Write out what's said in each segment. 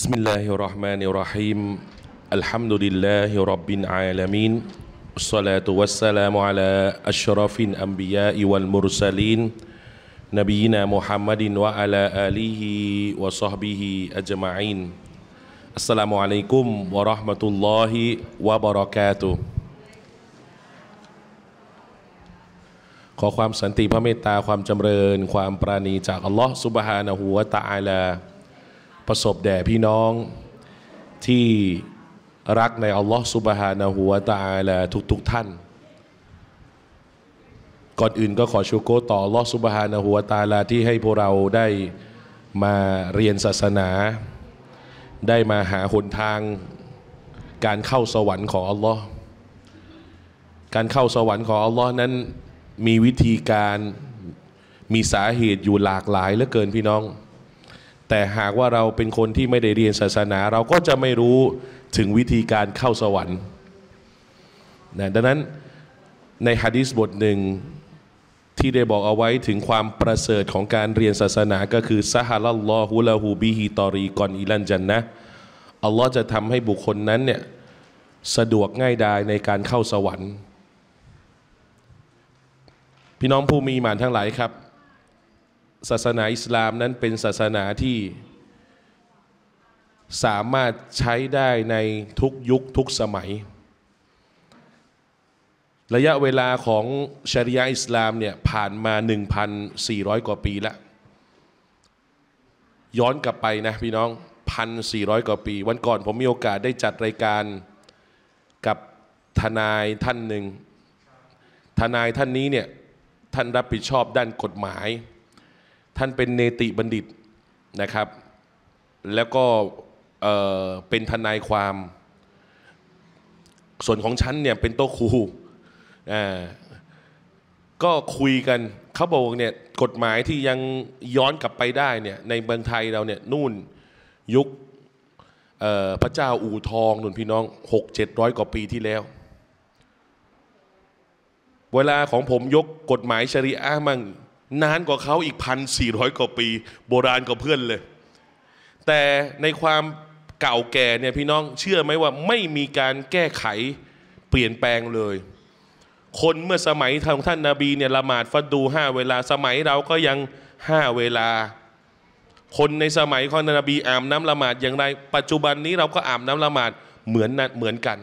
بسم الله الرحمن الرحيم الحمد لله رب العالمين الصلاة والسلام على أشرف الأنبياء والمرسلين نبينا محمد وعلى آله وصحبه أجمعين السلام عليكم ورحمة الله وبركاته ขอความสันติพระเมตตาความจำเริญประสบแด่พี่น้องที่รักในอัลลอฮฺสุบฮานะหัวตาลาทุกๆทท่าน ก่อนอื่น ก็ขอชูโกต่ออัลลอฮฺสุบฮานะหัวตาลาที่ให้พวกเราได้มาเรียนศาสนา ได้มาหาหนทางการเข้าสวรรค์ของอัลลอฮ์การเข้าสวรรค์ของอัลลอฮ์นั้นมีวิธีการมีสาเหตุอยู่หลากหลายเหลือเกินพี่น้องแต่หากว่าเราเป็นคนที่ไม่ได้เรียนศาสนา เราก็จะไม่รู้ถึงวิธีการเข้าสวรรค์นะดังนั้นในฮะดิษบทหนึ่งที่ได้บอกเอาไว้ถึงความประเสริฐของการเรียนศาสนาก็คือซาฮาลลลอฮุลาฮูบิฮิตอรีกอนอิลันจันนะอัลลอฮ์จะทำให้บุคคลนั้นเนี่ยสะดวกง่ายดายในการเข้าสวรรค์ พี่น้องผู้มีหมานทั้งหลายครับศาสนาอิสลามนั้นเป็นศาสนาที่สามารถใช้ได้ในทุกยุค ทุกสมัย ระยะเวลาของชริยาอิสลาม เนี่ย ผ่านมา 1,400 กว่าปีแล้วย้อนกลับไปนะพี่น้อง 1,400 กว่าปี วันก่อนผมมีโอกาสได้จัดรายการกับทนายท่านหนึ่งทนายท่านนี้เนี่ย ท่านรับผิดชอบด้านกฎหมายท่านเป็นเนติบัณฑิตนะครับ แล้วก็เป็นทนายความ ส่วนของฉันเนี่ยเป็นโต๊ะครูก็คุยกันเขาบอกเนี่ยกฎหมายที่ยังย้อนกลับไปได้เนี่ยในเมืองไทยเราเนี่ยนู่นยุคพระเจ้าอู่ทองหนุนพี่น้องหกเจ็ดร้อยกว่าปีที่แล้ว เวลาของผมยกกฎหมายชริอะมั่งนานกว่าเขาอีกพันสี่ร้อยกว่าปี โบราณกว่าเพื่อนเลย แต่ในความเก่าแก่เนี่ยพี่น้องเชื่อไหมว่าไม่มีการแก้ไขเปลี่ยนแปลงเลย คนเมื่อสมัยทางท่านนาบีเนี่ยละหมาดฟัดดูห้าเวลาสมัยเราก็ยังห้าเวลา คนในสมัยของนบี อาบน้ำละหมาดอย่างไร ปัจจุบันนี้เราก็อาบน้ำละหมาดเหมือนนเหมือนกัน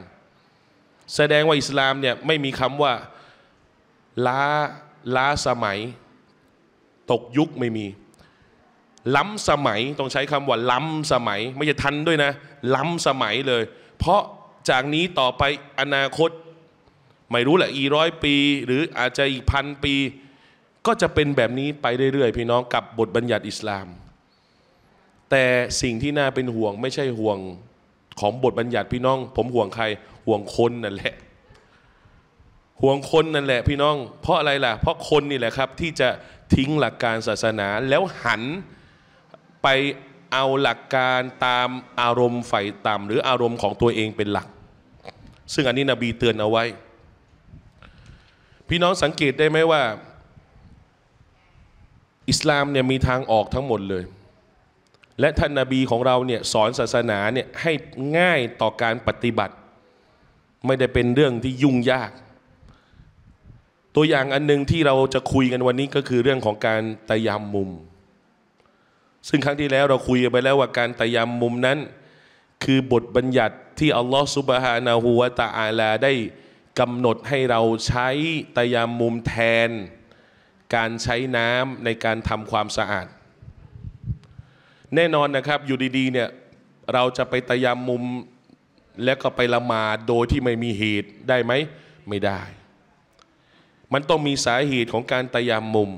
แสดงว่าอิสลามเนี่ยไม่มีคำว่าล้าล้าสมัยตกยุคไม่มี ล้ำสมัยต้องใช้คำว่าล้ำสมัย ไม่จะทันด้วยนะ ล้ำสมัยเลย เพราะจากนี้ต่อไปอนาคต ไม่รู้แหละอีร้อยปี หรืออาจจะอีกพันปี ก็จะเป็นแบบนี้ไปเรื่อยๆพี่น้องกับบทบัญญัติอิสลาม แต่สิ่งที่น่าเป็นห่วง ไม่ใช่ห่วงของบทบัญญัติพี่น้อง ผมห่วงใคร ห่วงคนนั่นแหละ ห่วงคนนั่นแหละพี่น้อง เพราะอะไรล่ะเพราะคนนี่แหละครับที่จะทิ้งหลักการศาสนาแล้วหันไปเอาหลักการตามอารมณ์ฝ่ต่ำหรืออารมณ์ของตัวเองเป็นหลัก ซึ่งอันนี้นบีเตือนเอาไว้ พี่น้องสังเกตได้ไหมว่าอิสลามเนี่ยมีทางออกทั้งหมดเลย และท่านนาบีของเราเนี่ยสอนศาสนาเนี่ยให้ง่ายต่อการปฏิบัติไม่ได้เป็นเรื่องที่ยุ่งยากตัวอย่างอันหนึ่งที่เราจะคุยกันวันนี้ก็คือเรื่องของการตยามมุมซึ่งครั้งที่แล้วเราคุยไปแล้วว่าการตยามมุมนั้นคือบทบัญญัติที่อัลลอฮฺสุบฮานาหูวาตาอาลาได้กำหนดให้เราใช้ตยามมุมแทน การใช้น้ำในการทำความสะอาด แน่นอนนะครับ อยู่ดีๆเนี่ยเราจะไปตยามมุมแล้วก็ไปละหมาดโดยที่ไม่มีเหตุได้ไหมไม่ได้มันต้องมีสาเหตุของการตยามมุม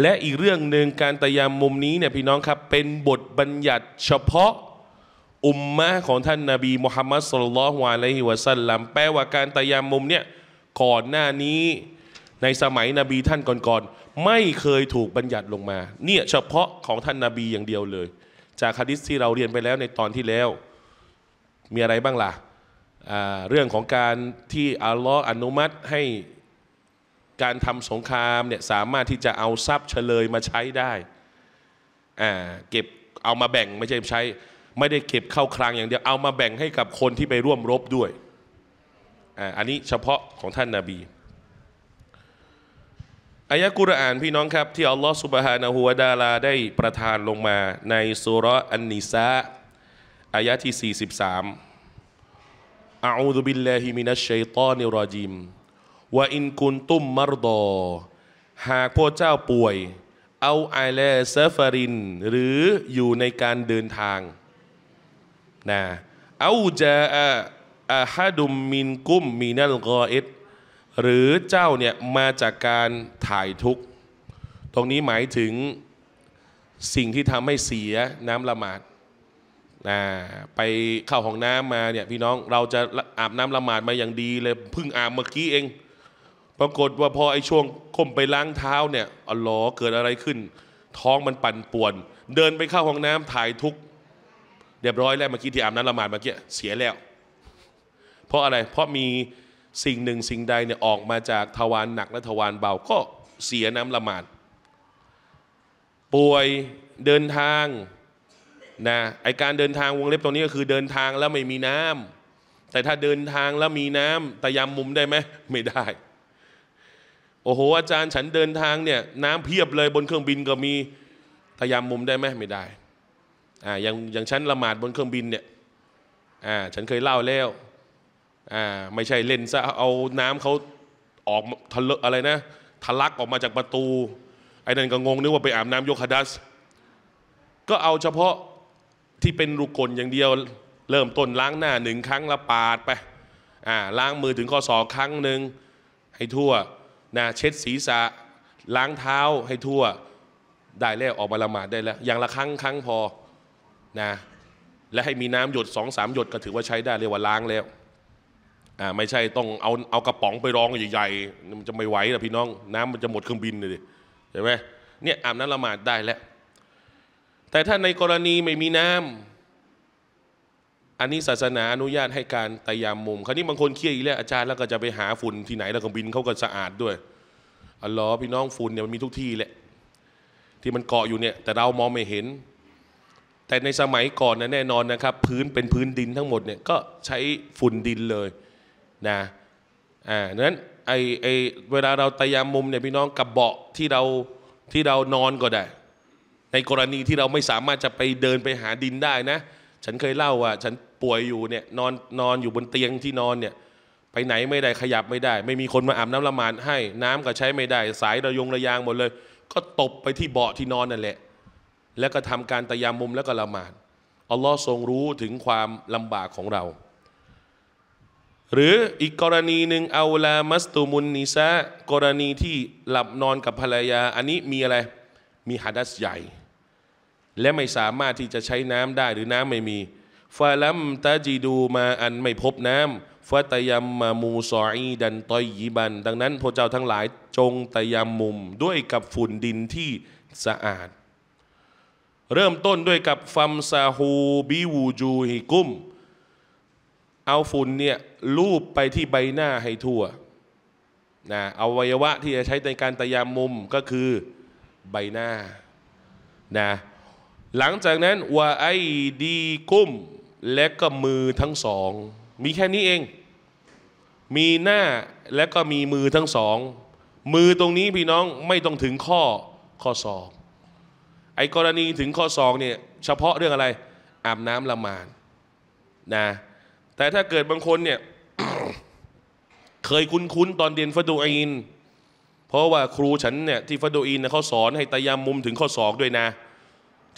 และอีกเรื่องหนึ่งการตยามมุมนี้เนี่ยพี่น้องครับเป็นบทบัญญัติเฉพาะอุมมะของท่านนาบีมุฮัมมัดสุลลัลฮวาไลฮิวะซัลลัมแปลว่า การตยามมุมเนี่ยก่อนหน้านี้ในสมัยนบีท่านก่อนๆไม่เคยถูกบัญญัติลงมา เนี่ยเฉพาะของท่านนาบีอย่างเดียวเลย จากคดิษที่เราเรียนไปแล้วในตอนที่แล้ว มีอะไรบ้างล่ะเรื่องของการที่อัลลอฮ์อนุมัติให้การทำสงครามเนี่ยสามารถที่จะเอาทรัพย์เฉลยมาใช้ได้อ่าเก็บเอามาแบ่งไม่ใช่ใช้ ไม่ได้เก็บเข้าคลังอย่างเดียวเอามาแบ่งให้กับคนที่ไปร่วมรบด้วยอ่าอันนี้เฉพาะของท่านนาบี อายะกุรอานพี่น้องครับ ที่อัลลอฮฺสุบฮานะฮูวะดาลาได้ประทานลงมาในสุรอันนิซาอายะที่ 43 أعوذ بالله من الشيطان الرجيم ว่าอินกุนตุมมารดอหากพวกเจ้าป่วย เอาไอแลเซฟาริน หรืออยู่ในการเดินทางนะเอาจะอาฮาดุมมินกุมมีนัลกอเอตหรือเจ้าเนี่ยมาจากการถ่ายทุก ตรงนี้หมายถึงสิ่งที่ทำให้เสียน้ำละหมาดนะไปเข้าห้องน้ำมาเนี่ยพี่น้องเราจะอาบน้ำละหมาดมาอย่างดีเลยเพิ่งอาบเมื่อกี้เองปรากฏว่าพอไอ้ช่วงค้มไปล้างเท้าเนี่ยอ๋อหลอเกิดอะไรขึ้น ท้องมันปั่นป่วน เดินไปเข้าห้องน้ำถ่ายทุกเรียบร้อยแล้วเมื่อกี้ที่อาบน้ำละหมาดเมื่อกี้ เสียแล้ว เพราะอะไรเพราะมีสิ่งหนึ่งสิ่งใดเนี่ย ออกมาจากทวารหนักและทวารเบาก็เสียน้ำละหมาดป่วยเดินทาง นะ ไอการเดินทางวงเล็บตรงนี้ก็คือเดินทางแล้วไม่มีน้ำ แต่ถ้าเดินทางแล้วมีน้ำต่ยำมมุมได้ไหมไม่ได้โอ้โหอาจารย์ฉันเดินทางเนี่ยน้ำเพียบเลยบนเครื่องบินก็มีพยายามมุมได้ไหมไม่ได้ อ่าอย่างอย่างฉันละหมาดบนเครื่องบินเนี่ย อ่าฉันเคยเล่าแล้ว อ่าไม่ใช่เล่นซะเอาน้ำเขาออกทะเลอะไรนะทะลักออกมาจากประตูไอ้นั่นก็งงนึกว่าไปอาบน้ำยกฮดัส ก็เอาเฉพาะที่เป็นรุกลอย่างเดียวเริ่มต้นล้างหน้าหนึ่งครั้งละปาดไป อ่าล้างมือถึงข้อศอกครั้งหนึ่งให้ทั่วนะเช็ดศีรษะล้างเท้าให้ทั่วได้แล้วออกมาละหมาดได้แล้วอย่างละครั้งครั้งพอนะและให้มีน้ำหยดสองสามหยดก็ถือว่าใช้ได้ เรียกว่าล้างแล้วอ่าไม่ใช่ต้องเอาเอากระป๋องไปรองใหญ่ๆมันจะไม่ไหวนะพี่น้องน้ำมันจะหมดเครื่องบินเลยใช่ไหมเนี่ยอาบน้ำละหมาดได้แล้ว แต่ถ้าในกรณีไม่มีน้ำอันนี้ศาสนาอนุญาตให้การตยามมุม คราวนี้บางคนเครียดอีกแล้วอาจารย์แล้วก็จะไปหาฝุ่น ที่ไหนแล้วก็บินเขาก็สะอาดด้วยอ๋ลอพี่น้องฝุ่นเนี่ยมันมีทุกที่แหละที่มันเกาะอยู่เนี่ย แต่เรามองไม่เห็น แต่ในสมัยก่อนนะแน่นอนนะครับ พื้นเป็นพื้นดินทั้งหมดเนี่ยก็ใช้ฝุ่นดินเลยนะอ่าดังนั้นไอไอเวลาเราตยามมุมเนี่ยพี่น้องกับเบาะที่เราที่เรานอนก็ได้ในกรณีที่เราไม่สามารถจะไปเดินไปหาดินได้นะฉันเคยเล่าว่า ฉันป่วยอยู่เนี่ยนอนนอนอยู่บนเตียงที่นอนเนี่ยไปไหนไม่ได้ขยับไม่ได้ ไม่มีคนมาอาบน้ำละมานให้น้ำก็ใช้ไม่ได้ สายระยงระยางหมดเลย ก็ตบไปที่เบาะที่นอนนั่นแหละ แล้วก็ทำการตะยามุมแล้วก็ละมานอัลลอฮ์ทรงรู้ถึงความลำบากของเรา หรืออีกกรณีหนึ่งเอาลามัสตูมุนนิซะกรณีที่หลับนอนกับภรรยา อันนี้มีอะไรมีหะดัสใหญ่และไม่สามารถที่จะใช้น้ำได้หรือน้ำไม่มีฟาลัมตาจีดูมาอันไม่พบน้ำฟาตยัมมามูซออีดันตอยยบัน ดังนั้นพระเจ้าทั้งหลายจงตยามมุมด้วยกับฝุ่นดินที่สะอาด เริ่มต้นด้วยกับฟัมซาฮูบิวูจูฮิกุม เอาฝุ่นเนี่ยลูบไปที่ใบหน้าให้ทั่ว นะอวัยวะที่จะใช้ในการตยามมุมก็คือใบหน้านะหลังจากนั้นวาไอดีกุ้มและก็มือทั้งสอง มีแค่นี้เอง มีหน้าและก็มีมือทั้งสอง มือตรงนี้พี่น้องไม่ต้องถึงข้อข้อสอง ไอ้กรณีถึงข้อสองเนี่ยเฉพาะเรื่องอะไร อาบน้ำละมานนะแต่ถ้าเกิดบางคนเนี่ยเคยคุ้นๆตอนเรียนฟัดูอินเพราะว่าครูฉันเนี่ยที่ฟัดูอินเขาสอนให้ตายามมุมถึงข้อสองด้วยนะ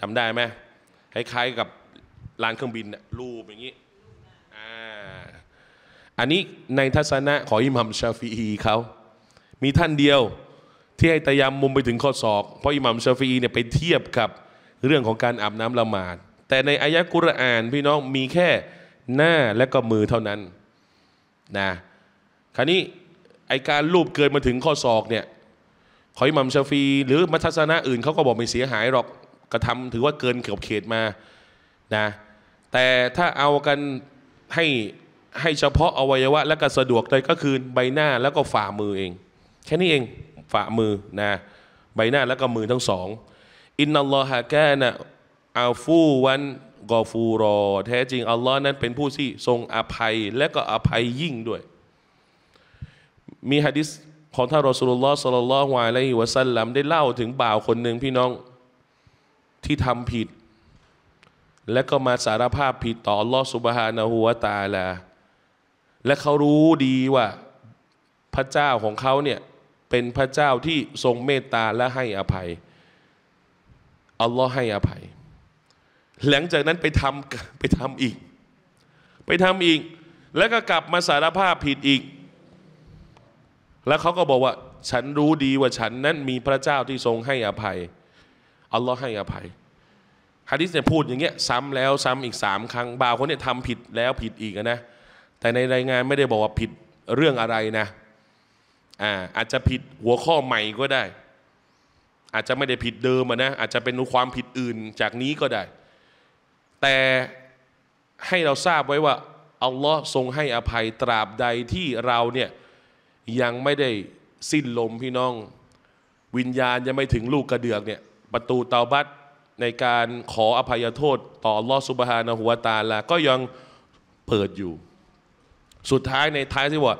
จำได้ไหมคล้ายๆกับลานเครื่องบินรูปอย่างนี้อ่าอันนี้ในทัศนะของอิหมัมชาฟีอีเขามีท่านเดียวที่ให้ตะยามมุมไปถึงข้อศอกเพราะอิหมัมชาฟีอีเนี่ยไปเทียบกับเรื่องของการอาบน้ำละหมาดแต่ในอายะกุรอานพี่น้องมีแค่หน้าและก็มือเท่านั้นนะคราวนี้ไอการรูปเกินมาถึงข้อศอกเนี่ยขออิหมัมชาฟีหรือมัทัศนะอื่นเขาก็บอกไม่เสียหายหรอกกระทำถือว่าเกินเกอบเขตมานะแต่ถ้าเอากันให้ ให้เฉพาะอวัยวะและก็สะดวกเลยก็คือใบหน้าแล้วก็ฝ่ามือเอง แค่นี้เองฝ่ามือนะใบหน้าแล้วก็มือทั้งสองอินนัลลอฮะกานะอัลฟูวันกอฟูรอแท้จริง อัลลอฮ์นั้นเป็นผู้ที่ทรงอภัยและก็อภัยยิ่งด้วย มีฮะดิษของท่านรอสุลลอฮ์สุลลัลลฮวาะลฮิวะซัลลัมได้เล่าถึงบ่าวคนหนึ่งพี่น้องที่ทำผิด และก็มาสารภาพผิดต่อลอสุบฮานาหัวตาลาและเขารู้ดีว่า พระเจ้าของเขาเนี่ยเป็นพระเจ้าที่ทรงเมตตาและให้อภัยอัลลอฮ์ให้อภัย หลังจากนั้นไปทำไปทำอีก ไปทำอีก แล้วก็กลับมาสารภาพผิดอีก แล้วเขาก็บอกว่า ฉันรู้ดีว่าฉันนั้นมีพระเจ้าที่ทรงให้อภัยอัลลอฮ์ให้อภัย ฮะดิษเนี่ยพูดอย่างเงี้ยซ้ำแล้วซ้ำอีกสามครั้งบ่าวคนเนี่ยทำผิดแล้วผิดอีกนะ แต่ในรายงานไม่ได้บอกว่าผิดเรื่องอะไรนะ อ่าอาจจะผิดหัวข้อใหม่ก็ได้ อาจจะไม่ได้ผิดเดิมนะ อาจจะเป็นความผิดอื่นจากนี้ก็ได้ แต่ให้เราทราบไว้ว่าอัลลอฮ์ทรงให้อภัยตราบใดที่เราเนี่ยยังไม่ได้สิ้นลมพี่น้อง วิญญาณยังไม่ถึงลูกกระเดือกเนี่ยประตูเตาบัตในการขออภัยโทษ ต่อลอสุบฮานะหัวตาลาก็ยังเปิดอยู่ สุดท้ายในท้ายที่ว่า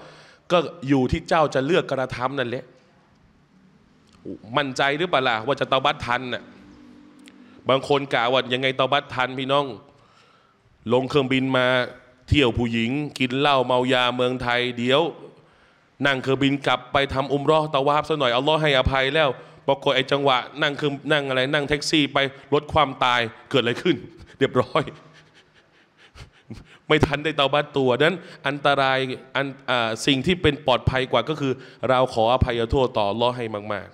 ก็อยู่ที่เจ้าจะเลือกกระทำนั่นแหละ มั่นใจหรือเปล่าว่าจะเตาบัตทันน่ะบางคนกล่าวว่า ยังไงเตาบัตทันพี่น้อง ลงเครื่องบินมาเที่ยวผู้หญิง กินเหล้าเมายาเมืองไทยเดี๋ยว นั่งเครื่องบินกลับไปทำอุมรอตะวาบซะหน่อยเอาล้อให้อภัยแล้วพรากฏไอ้จังหวะ นั่งคือนั่งอะไร นั่งแท็กซี่ไปลดความตายเกิดอะไรขึ้น เรียบร้อย ไม่ทันได้เตาบันตัวนั้นอันตรายอันสิ่งที่เป็นปลอดภัยกว่าก็คือเราขออภัยโทษต่อลอให้มาก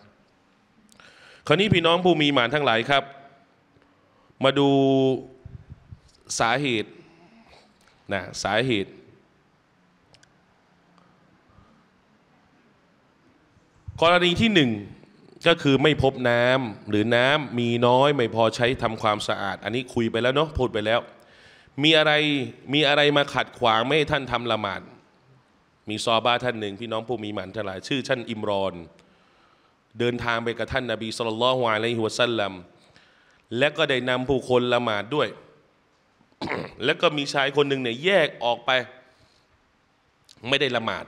ๆ คราวนี้พี่น้องผู้มีหมานทั้งหลายครับ มาดูสาเหตุนะสาเหตุกรณีที่หนึ่งก็คือไม่พบน้ำหรือน้ำมีน้อยไม่พอใช้ทำความสะอาด อันนี้คุยไปแล้วเนาะพูดไปแล้ว มีอะไร มีอะไรมาขัดขวางไม่ให้ท่านทำละหมาด มีซอบ้าท่านหนึ่ง พี่น้องผู้มีหมันทั้งหลาย ชื่อท่านอิมรอนเดินทางไปกับท่านนาบีสุลต่านละฮ์วายไยฮุวซัลลัมและก็ได้นำผู้คนละหมาดด้วย แล้วก็มีชายคนหนึ่งเนี่ยแยกออกไป ไม่ได้ละหมาด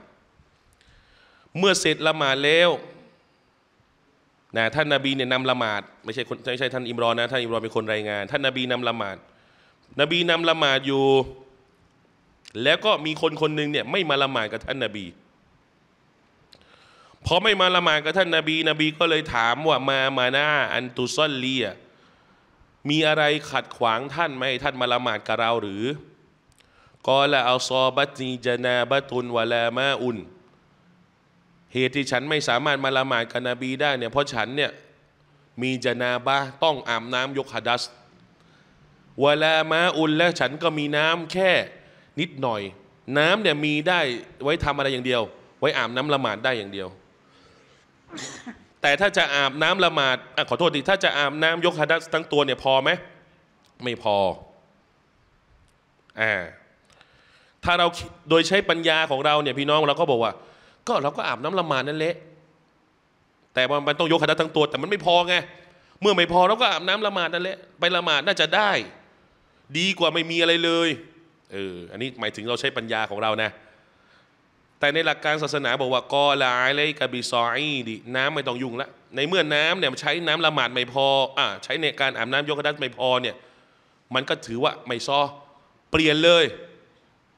เมื่อเสร็จละหมาดแล้วนะท่านนาบีเนี่ยนำละหมาดไม่ใช่ไม่ใช่ท่านอิมรอนนะท่านอิมรอนเป็นคนรายงานท่านนาบีนำละหมาดนบีนำละหมาดอยู่ แล้วก็มีคนคนหนึ่งเนี่ยไม่มาละหมาดกับท่านนาบีพอไม่มาละหมาดกับท่านนาบี นบีก็เลยถามว่ามามานาอันตุซอลเลียมีอะไรขัดขวางท่านไหมท่านมาละหมาดกับเราหรือกอละอัลซอบัตนีจนาบตุนวะลามาอุนเหตุที่ฉันไม่สามารถมาละหมาดกับนบีได้เนี่ยเพราะฉันเนี่ยมีจนาบะต้องอาบน้ำยกฮัดัสเวลามาอุ่นแล้วฉันก็มีน้ำแค่นิดหน่อย น้ำเนี่ยมีได้ไว้ทำอะไรอย่างเดียว ไว้อาบน้ำละหมาดได้อย่างเดียว แต่ถ้าจะอาบน้ำละหมาดอขอโทษดิถ้าจะอาบน้ำยกฮัดัส ทั้งตัวเนี่ยพอไหมไม่พออ่าถ้าเราโดยใช้ปัญญาของเราเนี่ยพี่น้องเราก็บอกว่าก็เราก็อาบน้ำละหมาดนั่นแหละ แต่มันต้องยกขาะทั้งตัวแต่มันไม่พอไง เมื่อไม่พอเราก็อาบน้ำละหมาดนั่นแหละไปละหมาดน่าจะได้ ดีกว่าไม่มีอะไรเลย เออ อันนี้หมายถึงเราใช้ปัญญาของเรานะ แต่ในหลักการศาสนาบอกว่ากอลาเลยกบิซออดิน้ำไม่ต้องยุ่งละ ในเมื่อน้ำเนี่ยใช้น้ำละหมาดไม่พอ อ่าใช้ในการอาบ น้ำยกกระดานไม่พอเนี่ย มันก็ถือว่าไม่ซอเปลี่ยนเลย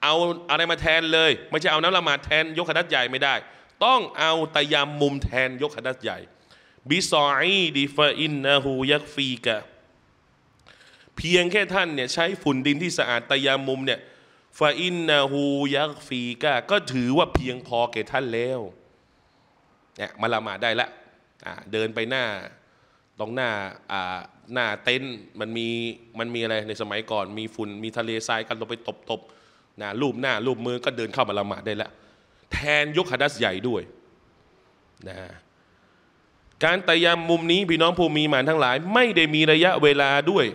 เอาอะไรมาแทนเลย ไม่ใช่เอาน้ำละหมาดแทนยกขนัดใหญ่ไม่ได้ ต้องเอาตะยามมุมแทนยกขนัดใหญ่บิซออีดีฟาอินนาหูยักฟีกะเพียงแค่ท่านเนี่ยใช้ฝุ่นดินที่สะอาดตะยามมุมเนี่ยฟาอินนาหูยักฟีกะก็ถือว่าเพียงพอแก่ท่านแล้วเนี่ยมาละหมาดได้ละเดินไปหน้า ตรงหน้าหน้าเต็นท์มันมีมันมีอะไรในสมัยก่อน มีฝุ่นมีทะเลทรายกันลงไปตบนะรูปหน้า รูปมือก็เดินเข้ามาละหมาดได้แล้วแทนยกฮัดัสใหญ่ด้วยนะการตยามมุมนี้ พี่น้องผู้มีหมานทั้งหลาย ไม่ได้มีระยะเวลาด้วย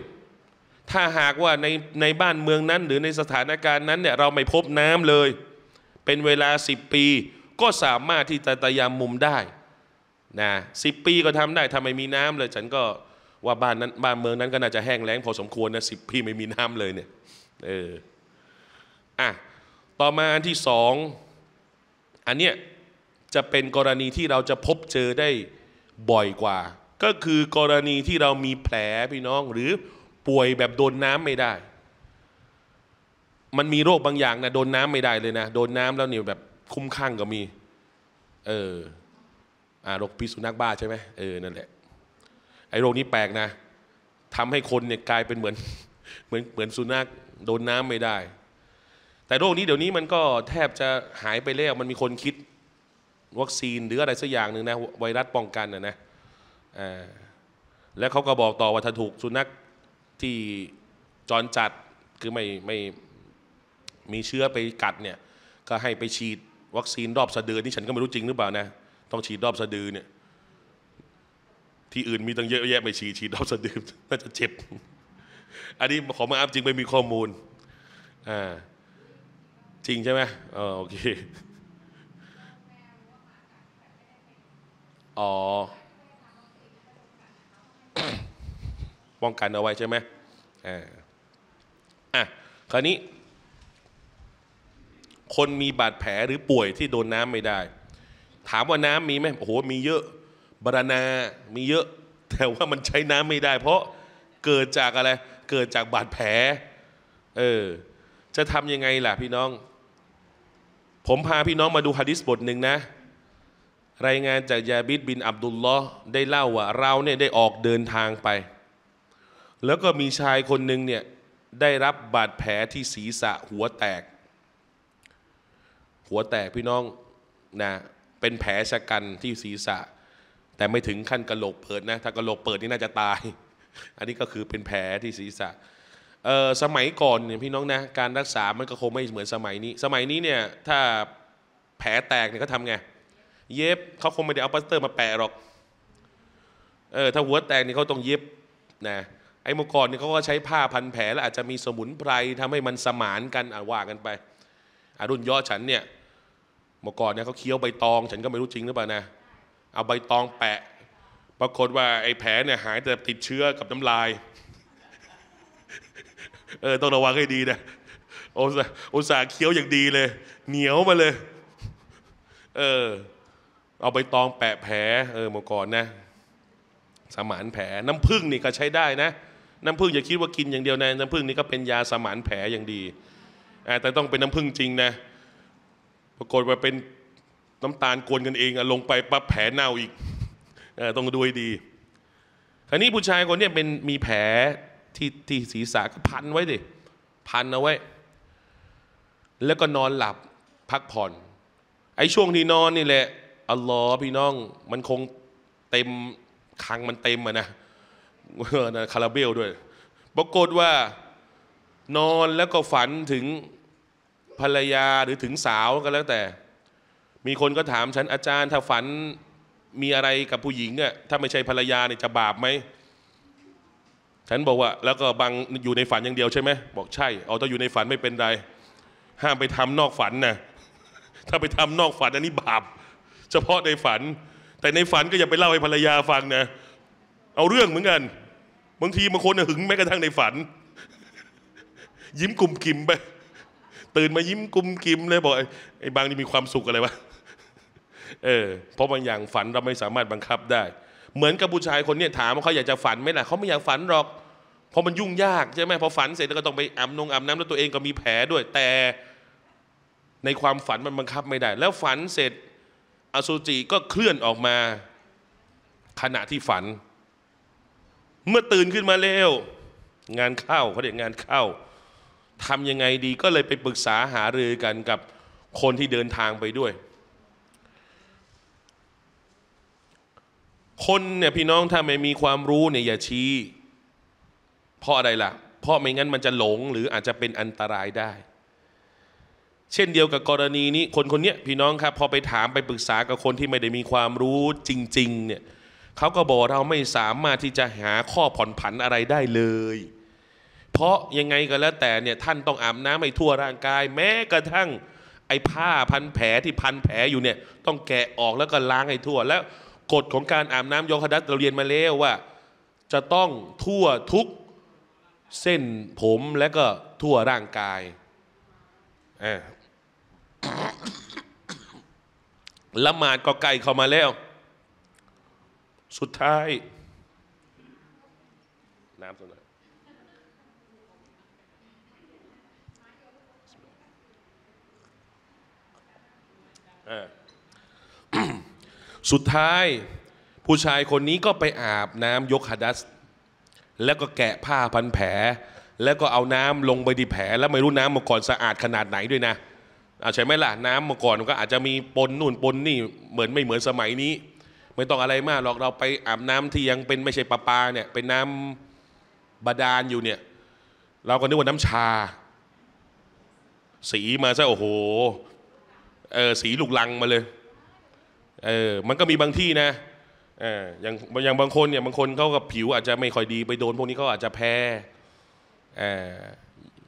ถ้าหากว่าในในบ้านเมืองนั้นหรือในสถานการณ์นั้นเนี่ยเราไม่พบน้ำเลย เป็นเวลา 10 ปี ก็สามารถที่จะตยามมุมได้นะสิปีก็ทำได้ทำไมมีน้ำเลยฉันก็ว่าบ้านนั้นบ้านเมืองนั้นก็น่าจะแห้งแล้งพอสมควรนะสิปีไม่มีน้ำเลยเนี่ย เอออ่ะ ต่อมาอันที่สองอันเนี้ยจะเป็นกรณีที่เราจะพบเจอได้บ่อยกว่า ก็คือกรณีที่เรามีแผลพี่น้องหรือป่วยแบบโดนน้ำไม่ได้ มันมีโรคบางอย่างนะโดนน้ำไม่ได้เลยนะโดนน้ำแล้วเนี่ยแบบคุ้มข้างก็มี เออ อ่าโรคพิษสุนัขบ้าใช่ไหมเออ นั่นแหละ ไอ้โรคนี้แปลกนะทำให้คนเนี่ยกลายเป็นเหมือนเหมือนเหมือนสุนัขโดนน้ำไม่ได้แต่โรคนี้เดี๋ยวนี้มันก็แทบจะหายไปแล้วมันมีคนคิดวัคซีนหรืออะไรสักอย่างหนึ่งนะไวรัสป้องกันนะนะแล้วเขาก็บอกต่อว่าถ้าถูกสุนัขที่จรจัด คือไม่ไม่มีเชื้อไปกัดเนี่ย ก็ให้ไปฉีดวัคซีนรอบสะดือนี่ฉันก็ไม่รู้จริงหรือเปล่านะ ต้องฉีดรอบสะดือเนี่ย ที่อื่นมีตั้งเยอะแยะไปฉีดฉีดรอบสะดือน่าจะเจ็บ อันนี้ขอมาอ้างจริงไม่มีข้อมูลอ่าจริงใช่ไหมอ๋อโอเคอ๋อป้องกัน เอาไว้ใช่ไหมอ่าอ่ะคราวนี้ คนมีบาดแผลหรือป่วยที่โดนน้ำไม่ได้ ถามว่าน้ำมีไหมโอ้โหมีเยอะบรานามีเยอะ แต่ว่ามันใช้น้ำไม่ได้ เพราะเกิดจากอะไร เกิดจากบาดแผลเออจะทำยังไงล่ะพี่น้องผมพาพี่น้องมาดูฮะดิษบทหนึ่งนะ รายงานจากยาบิดบินอับดุลลอฮ์ได้เล่าว่าเราเนี่ยได้ออกเดินทางไป แล้วก็มีชายคนหนึ่งเนี่ยได้รับบาดแผลที่ศีรษะหัวแตก หัวแตกพี่น้องนะเป็นแผลชะกันที่ศีรษะ แต่ไม่ถึงขั้นกระโหลกเปิดนะ ถ้ากระโหลกเปิดนี่น่าจะตาย อันนี้ก็คือเป็นแผลที่ศีรษะเออสมัยก่อนเนี่ยพี่น้องนะการรักษามันก็คงไม่เหมือนสมัยนี้ สมัยนี้เนี่ยถ้าแผลแตกเนี่ยเขาทำไงเย็บเขาคงไม่ได้เอาปัสเตอร์มาแปะหรอกเออถ้าหัวแตกนี่เขาต้องเย็บนะไอ้เมื่อก่อนเนี่ยเขาก็ใช้ผ้าพันแผลแล้วอาจจะมีสมุนไพรทำให้มันสมานกันอ่ะว่ากันไปอารุ่นย่อฉันเนี่ยเมื่อก่อนเนี่ยเขาเคี้ยวใบตองฉันก็ไม่รู้จริงหรือเปล่านะเอาใบตองแปะปรากฏว่าไอ้แผลเนี่ยหายแต่ติดเชื้อกับน้ำลายเออต้องระวังให้ดีนะโอุตส่าเคี้ยวอย่างดีเลย เหนียวมาเลยเออเอาไปตองแปะแผลเออมก่อนนะ สมานแผลน้ำผึ้งนี่ก็ใช้ได้นะ น้ำผึ้งอย่าคิดว่ากินอย่างเดียวนะน้ำผึ้งนี่ก็เป็นยาสมานแผลอย่างดีแต่ต้องเป็นน้ำผึ้งจริงนะปรากฏว่าเป็นน้ำตาลกวนกันเองอลงไปปั๊บแผลเน่าอีกอต้องดูให้ดี คราวนี้ผู้ชายคนนี้เป็นมีแผลที่ที่ศีรษะก็พันไว้ดิ พันเอาไว้ แล้วก็นอนหลับพักผ่อน ไอ้ช่วงที่นอนนี่แหละอัลลอฮ์พี่น้อง มันคงเต็มคังมันเต็มอะนะนะ คาราเบลด้วย ปรากฏว่านอนแล้วก็ฝันถึง ภรรยาหรือถึงสาวก็แล้วแต่ มีคนก็ถามฉัน อาจารย์ถ้าฝันมีอะไรกับผู้หญิงอะถ้าไม่ใช่ภรรยาเนี่ยจะบาปไหมฉันบอกว่า แล้วก็บางอยู่ในฝันอย่างเดียวใช่ไหม บอกใช่ เอาถ้าอยู่ในฝันไม่เป็นไร ห้ามไปทำนอกฝันนะ ถ้าไปทำนอกฝัน อันนี้บาปเฉพาะในฝัน แต่ในฝันก็อย่าไปเล่าให้ภรรยาฟังนะ เอาเรื่องเหมือนกัน บางทีบางคนหึงแม้กระทั่งในฝัน ยิ้มกุมกิมไปตื่นมายิ้มกุมกิมเลยบอกไอ้บางนี่มีความสุขอะไรวะเออเพราะบางอย่างฝันเราไม่สามารถบังคับได้เหมือนกับผู้ชายคนเนี้ยถามว่าเขาอยากจะฝันไหมล่ะเขาไม่อยากฝันหรอกเพราะมันยุ่งยากใช่ไหมพอฝัน เสร็จแล้วก็ต้องไปอาบนงอาบน้ำแล้วตัวเองก็มีแผลด้วย แต่ในความฝันมันบังคับไม่ได้ แล้วฝันเสร็จอสุจิก็เคลื่อนออกมาขณะที่ฝัน เมื่อตื่นขึ้นมาเร็วงานเข้าเขาเรียกงานเข้าทำยังไงดีก็เลยไปปรึกษาหารือกันกับคนที่เดินทางไปด้วยคนเนี่ยพี่น้องถ้าไม่มีความรู้เนี่ยอย่าชี้เพราะอะไรล่ะ เพราะไม่งั้นมันจะหลง หรืออาจจะเป็นอันตรายได้ เช่นเดียวกับกรณีนี้คนคนนี้พี่น้องครับพอไปถามไปปรึกษากับคนที่ไม่ได้มีความรู้จริงๆเนี่ยเขาก็บอกเราไม่สามารถที่จะหาข้อผ่อนผันอะไรได้เลย เพราะยังไงก็แล้วแต่เนี่ยท่านต้องอาบน้ำให้ทั่วร่างกาย แม้กระทั่งไอ้ผ้าพันแผลที่พันแผลอยู่เนี่ยต้องแกะออกแล้วก็ล้างให้ทั่วแล้วกฎของการอาบน้ำยองดัตเราเรียนมาแล้วว่า จะต้องทั่วทุก เส้นผมและก็ทั่วร่างกาย ละหมาดก็ไกลเข้ามาแล้ว สุดท้ายสุดท้ายผู้ชายคนนี้ก็ไปอาบน้ำยกฮัดัส แล้วก็แกะผ้าพันแผลแล้วก็เอาน้ำลงไปที่แผลแล้วไม่รู้น้ำมาก่อนสะอาดขนาดไหนด้วยนะอาใช่ไหมล่ะน้ำมาก่อนก็อาจจะมีปนนู่นปนนี่เหมือนไม่เหมือนสมัยนี้ ไม่ต้องอะไรมากหรอกเราไปอาบน้ำที่ยังเป็น ไม่ใช่ปลาปาเนี่ยเป็นน้ำบาดาลอยู่เนี่ยเราก็นึกว่าน้ำชา สีมาซะโอ้โหเออสีลูกลังมาเลยเออ มันก็มีบางที่นะเอออย่าง อย่างบางคน เนี่ย บางคนเขากับผิว อาจจะ ไม่ ค่อย ดี ไปโดน พวกนี้เขาอาจจะ แพ้เออ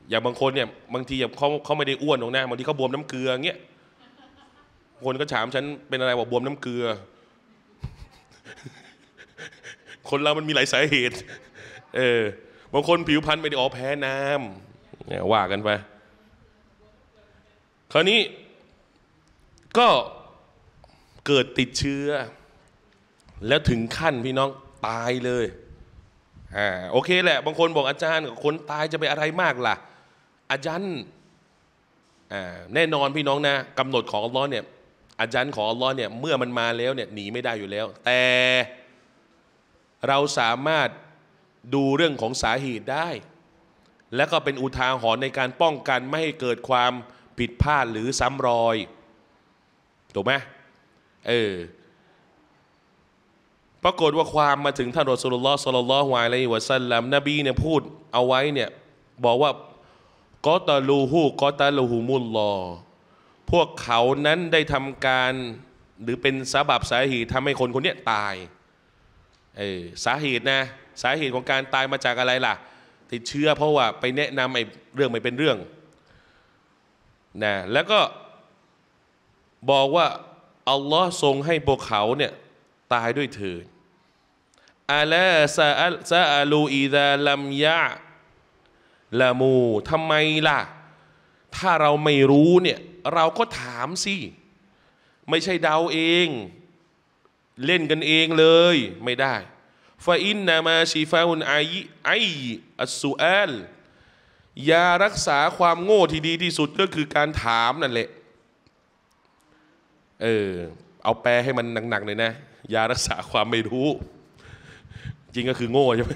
อย่าง บางคน เนี่ย บางทีเขาเขาไม่ ได้อ้วนหรอกนะบางทีเขาบวม น้ำเกลือ เงี้ย คน ก็ ถาม ฉัน เป็น อะไรบ่กบวม น้ำเกลือ คน เรา มัน มี หลาย สาเหตุ เออ บางคน ผิวพรรณไม่ ได้ ออกแพ้ น้ำเนี่ย ว่า กัน ไป คราวนี้ ก็เกิดติดเชื้อ แล้วถึงขั้นพี่น้องตายเลย อ่า โอเคแหละ บางคนบอกอาจารย์กับคนตายจะไปอะไรมากล่ะ อาจารย์อ่าแน่นอนพี่น้องนะกำหนดของอัลลอฮ์เนี่ยอาจารย์ของอัลลอฮ์เนี่ยเมื่อมันมาแล้วเนี่ยหนีไม่ได้อยู่แล้ว แต่ เราสามารถดูเรื่องของสาเหตุได้ และก็เป็นอุทาหรณ์ในการป้องกันไม่ให้เกิดความผิดพลาดหรือซ้ำรอยถูกไหมเออ ปรากฏว่าความมาถึงท่านรอสุลลอฮสลลลอฮวายไลวะสัลลัมนบีเนี่ยพูดเอาไว้เนี่ยบอกว่ากอตาลูฮู กอตาลูฮูมุลลอ พวกเขานั้นได้ทำการหรือเป็นสาบับสาเหตุทำให้คนคนนี้ตาย เออสาเหตุนะสาเหตุของการตายมาจากอะไรล่ะติดเชื้อเพราะว่าไปแนะนำไอ้เรื่องไม่เป็นเรื่อง นะแล้วก็บอกว่าอัลลอฮ์ทรงให้พวกเขาเนี่ยตายด้วยเถิดอาลาซาอซาอาลูอีดาลัมยะลามู ทำไมล่ะ ถ้าเราไม่รู้เนี่ยเราก็ถามสิ ไม่ใช่เดาเอง เล่นกันเองเลยไม่ได้ฟาอินนามาชีฟาอุนไอไออัสูเอล ยารักษาความโง่ที่ดีที่สุดก็คือการถามนั่นแหละเออเอาแปลให้มันหนักๆหน่อยนะ ยารักษาความไม่รู้ จริงก็คือโง่ใช่ไหม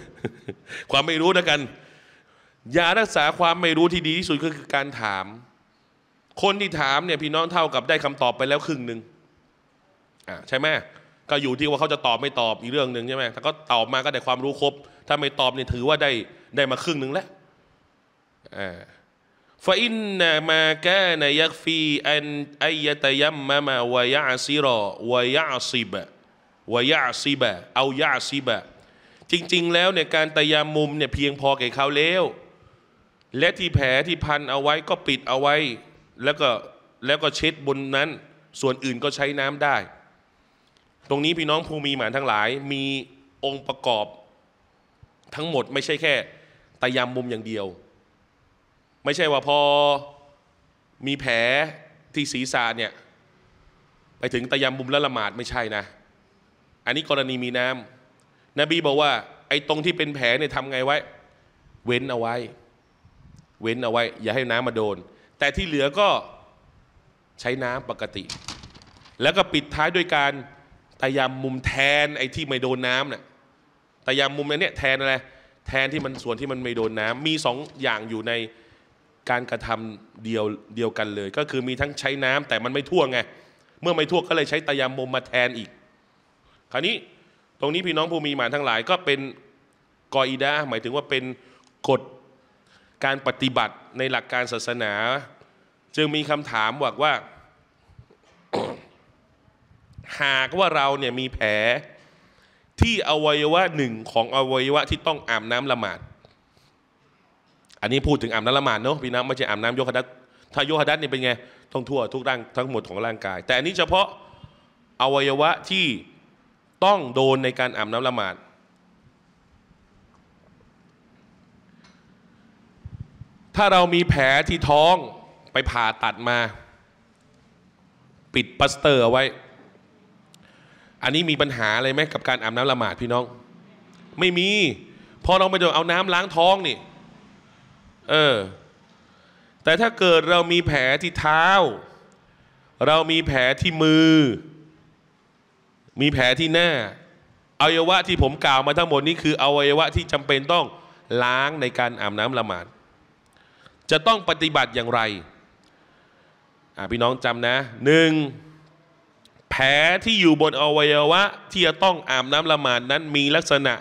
ความไม่รู้นะกัน ยารักษาความไม่รู้ที่ดีที่สุดก็คือการถาม คนที่ถามเนี่ยพี่น้องเท่ากับได้คำตอบไปแล้วครึ่งหนึ่งอ่าใช่ไหมก็อยู่ที่ว่าเขาจะตอบไม่ตอบอีกเรื่องหนึ่งใช่ไหมถ้าเขาตอบมาก็ได้ความรู้ครบถ้าไม่ตอบเนี่ยถือว่าได้ได้มาครึ่งหนึ่งแล้วอ่าฟอินนามากานยักฟีอันอายตยัมมามาวยาซิรอวยาซิบะวยาซิบะเอายาซิบะจริงๆแล้วเนี่ยการตยามุมเนี่ยเพียงพอแก่เขาแล้ว และที่แผลที่พันเอาไว้ก็ปิดเอาไว้แล้วก็แล้วก็เช็ดบนนั้น ส่วนอื่นก็ใช้น้ำได้ ตรงนี้พี่น้องภูมีหมานทั้งหลายมีองค์ประกอบ ทั้งหมดไม่ใช่แค่ตยามุมอย่างเดียวไม่ใช่ว่าพอมีแผลที่ศีรษะเนี่ยไปถึงตะยามบุมแล้วละหมาดไม่ใช่นะ อันนี้กรณีมีน้ำ นบีบอกว่า ไอ้ตรงที่เป็นแผลเนี่ยทำไงไว้ เว้นเอาไว้ เว้นเอาไว้ อย่าให้น้ำมาโดน แต่ที่เหลือก็ใช้น้ำปกติ แล้วก็ปิดท้ายด้วยการตะยามมุมแทนไอ้ที่ไม่โดนน้ำเนี่ยตะยามุมนั้นเนี่ยแทนอะไรแทนที่มันส่วนที่มันไม่โดนน้ำ มีสองอย่างอยู่ในการกระทำเดียวเดียวกันเลย ก็คือมีทั้งใช้น้ำแต่มันไม่ท่วงไงเมื่อไม่ท่วงก็เลยใช้ตะยามมมมาแทนอีกคราวนี้ตรงนี้พี่น้องผู้มีหมานทั้งหลายก็เป็นกออีดาหมายถึงว่าเป็นกฎการปฏิบัติในหลักการศาสนา จึงมีคำถามบอกว่าหากว่าเราเนี่ยมีแผลที่อวัยวะหนึ่งของอวัยวะที่ต้องอาบน้ำละหมาดอันนี้พูดถึงอาบน้ำละหมาดเนาะพี่น้ำไม่ใช่อาบน้ำโยคะดัตถ้าโยคะดัตนี่เป็นไงท่องทั่วทุกร่างทั้งหมดของร่างกาย แต่อันนี้เฉพาะอวัยวะที่ต้องโดนในการอาบน้ำละหมาดถ้าเรามีแผลที่ท้องไปผ่าตัดมา ปิดปัสเตอร์ไว้ อันนี้มีปัญหาอะไรไหมกับการอาบน้ำละหมาดพี่น้อง ไม่มีพอเราไปโดนเอาน้ำล้างท้องนี่เออ แต่ถ้าเกิดเรามีแผลที่เท้า เรามีแผลที่มือ มีแผลที่หน้าอวัยวะที่ผมกล่าวมาทั้งหมดนี้คือ อวัยวะที่จำเป็นต้องล้างในการอาบน้ำละหมาดจะต้องปฏิบัติอย่างไรพี่น้องจำนะ หนึ่งแผลที่อยู่บนอวัยวะ ที่จะต้องอาบน้ำละหมาดนั้นมีลักษณะ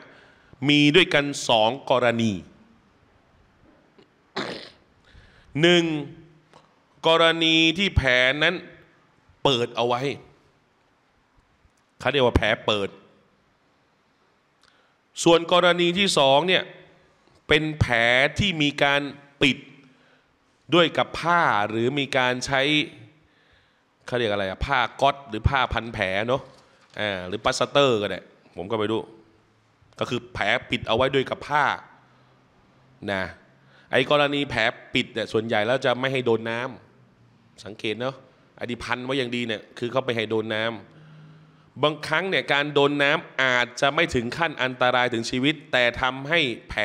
มีด้วยกันสองกรณีหนึ่งกรณีที่แผลนั้นเปิดเอาไว้เขาเรียกว่าแผลเปิด ส่วนกรณีที่สองเนี่ย เป็นแผลที่มีการปิดด้วยกับผ้าหรือมีการใช้เขาเรียกอะไรอะผ้าก๊อตหรือผ้าพันแผลเนาะอ่าหรือปัสเตอร์ ก็ได้ผมก็ไปดูก็คือแผลปิดเอาไว้ด้วยกับผ้า นะไอ้กรณีแผลปิดเนี่ยส่วนใหญ่แล้วจะไม่ให้โดนน้ำ สังเกตเนาะอดีพันไว้อย่างดีเนี่ยคือเขาไปให้โดนน้ำ บางครั้งเนี่ยการโดนน้ำอาจจะไม่ถึงขั้นอันตรายถึงชีวิต แต่ทำให้แผล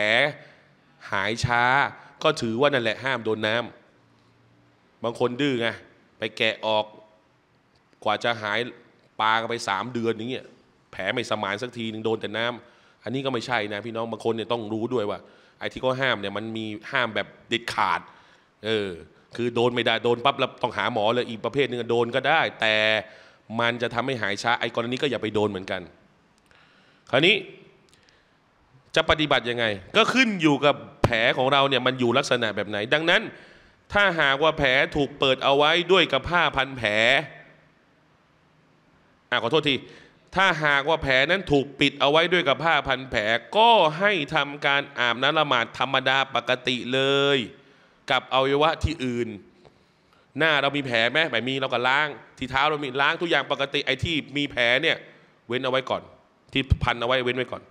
หายช้า ก็ถือว่านั่นแหละห้ามโดนน้ำ บางคนดื้อไงไปแกะออกกว่าจะหายปลาไปสามเดือนอย่างเงี้ยแผลไม่สมานสักทีหนึ่งโดนแต่น้ำ อันนี้ก็ไม่ใช่นะพี่น้องบางคนเนี่ยต้องรู้ด้วยว่าไอ้ที่เขาห้ามเนี่ยมันมีห้ามแบบเด็ดขาด เออ คือโดนไม่ได้ โดนปั๊บ แล้วต้องหาหมอเลย อีกประเภทหนึ่งโดนก็ได้ แต่มันจะทำให้หายช้า ไอ้กรณีก็อย่าไปโดนเหมือนกัน คราวนี้จะปฏิบัติยังไง ก็ขึ้นอยู่กับแผลของเราเนี่ยมันอยู่ลักษณะแบบไหน ดังนั้น ถ้าหากว่าแผลถูกเปิดเอาไว้ด้วยกับผ้าพันแผลอ่ะขอโทษทีถ้าหากว่าแผลนั้นถูกปิดเอาไว้ด้วยกับผ้าพันแผลก็ให้ทำการอาบน้ำละหมาดธรรมดาปกติเลย กับอวัยวะที่อื่น หน้าเรามีแผลไหมไม่มีเราก็ล้าง ที่เท้าเรามีล้างทุกอย่างปกติไอ้ที่มีแผลเนี่ยเว้นเอาไว้ก่อนที่พันเอาไว้เว้นไว้ก่อน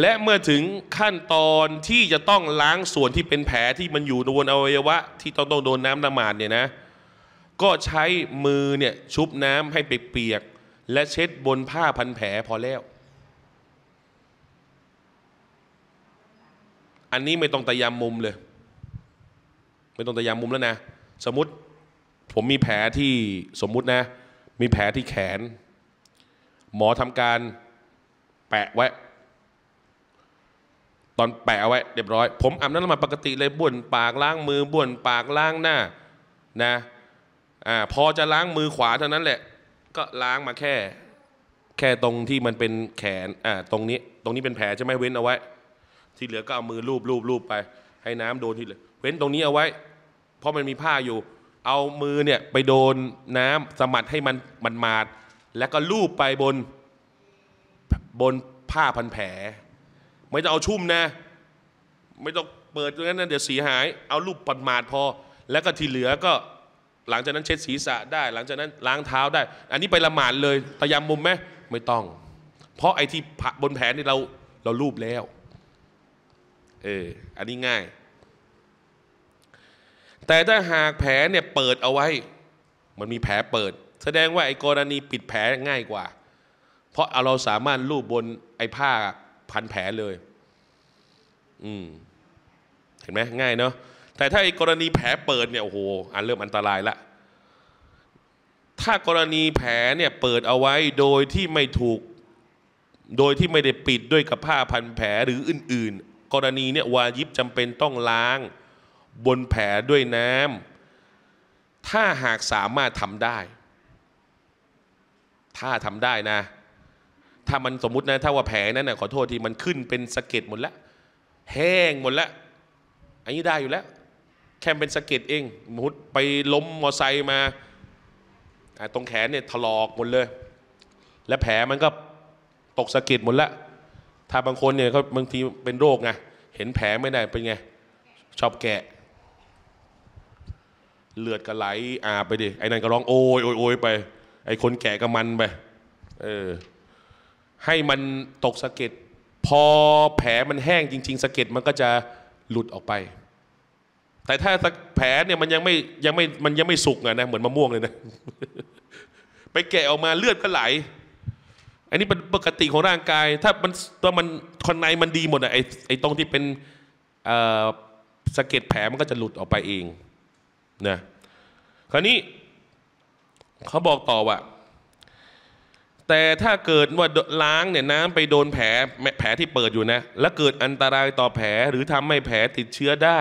และเมื่อถึงขั้นตอนที่จะต้องล้างส่วนที่เป็นแผลที่มันอยู่นวนอวัยวะที่ต้องโดนน้ำละหมาดเนี่ยนะก็ใช้มือเนี่ยชุบน้ำให้เปียกๆและเช็ดบนผ้าพันแผลพอแล้ว อันนี้ไม่ต้องตะยามมุมเลย ไม่ต้องตะยามมุมแล้วนะสมมติผมมีแผลที่สมมุตินะ มีแผลที่แขน หมอทำการแปะไว้ ตอนแปะเอาไว้เรียบร้อยผมอาบน้ำมาปกติเลยบ้วนปากล้างมือบ้วน ปากล้างหน้านะอ่าพอจะล้างมือขวาเท่านั้นแหละ ก็ล้างมาแค่ แค่ตรงที่มันเป็นแขนอ่าตรงนี้ตรงนี้เป็นแผลใช่ไหมเว้นเอาไว้ ที่เหลือก็เอามือลูบลูบลูบไป ให้น้ำโดนที่เหลือเว้นตรงนี้เอาไว้ เพราะมันมีผ้าอยู่ เอามือเนี่ยไปโดนน้ำสมัดให้มันมันมาดแล้วก็ลูบไปบนบนผ้าพันแผลไม่ต้องเอาชุ่มนะ ไม่ต้องเปิดตรงนั้นนะเดี๋ยวสีหาย เอาลูบปัดมาดพอ แล้วก็ที่เหลือก็หลังจากนั้นเช็ดศีรษะได้ หลังจากนั้นล้างเท้าได้ อันนี้ไปละหมาดเลยตะยามุมไหม ไม่ต้อง เพราะไอ้ที่บนแผนนี่เราเรารูปแล้ว เอออันนี้ง่าย แต่ถ้าหากแผลเนี่ยเปิดเอาไว้ มันมีแผลเปิด แสดงว่าไอ้กรณีปิดแผลง่ายกว่า เพราะเราสามารถรูปบนไอ้ผ้าพันแผลเลย อืมเห็นไหมง่ายเนาะแต่ถ้าไอ้กรณีแผลเปิดเนี่ยโอ้โหอันเริ่มอันตรายละถ้ากรณีแผลเนี่ยเปิดเอาไว้โดยที่ไม่ถูกโดยที่ไม่ได้ปิดด้วยกับผ้าพันแผลหรืออื่น ๆ กรณีเนี่ยวายิบจำเป็นต้องล้าง บนแผลด้วยน้ำถ้าหากสามารถทำได้ ถ้าทำได้นะ ถ้ามันสมมตินะถ้าว่าแผลนั้นนะขอโทษทีมันขึ้นเป็นสะเก็ดหมดแล้วแห้งหมดแล้ว อันนี้ได้อยู่แล้วแค่เป็นสะเก็ดเองมุดไปล้มมอไซค์มา ตรงแขนเนี่ยถลอก หมดเลย และแผลมันก็ตกสะเก็ดหมดละถ้าบางคนเนี่ยเขาบางทีเป็นโรคไงเห็นแผลไม่ได้ เป็นไง ชอบแกะ เลือดก็ไหลอาไปดิไอ้นั่นก็ร้องโอยโอยโอยไปไอ้คนแกะก็มันไปเออให้มันตกสะเก็ดพอแผลมันแห้งจริง ๆสะเก็ดมันก็จะหลุดออกไปแต่ถ้าแผลเนี่ยมันยังไม่ยังไม่มันยังไม่สุกอะนะเหมือนมะม่วงเลยนะไปแกะออกมาเลือดก็ไหล อันนี้เป็นปกติของร่างกายถ้ามันตัวมันคนในมันดีหมดอะไอไอตรงที่เป็นสะเก็ดแผลมันก็จะหลุดออกไปเองนะคราวนี้ เขาบอกต่อว่า แต่ถ้าเกิดว่าล้างเนี่ยน้ำไปโดนแผลแผลที่เปิดอยู่นะ แล้วเกิดอันตรายต่อแผล หรือทำให้แผลติดเชื้อได้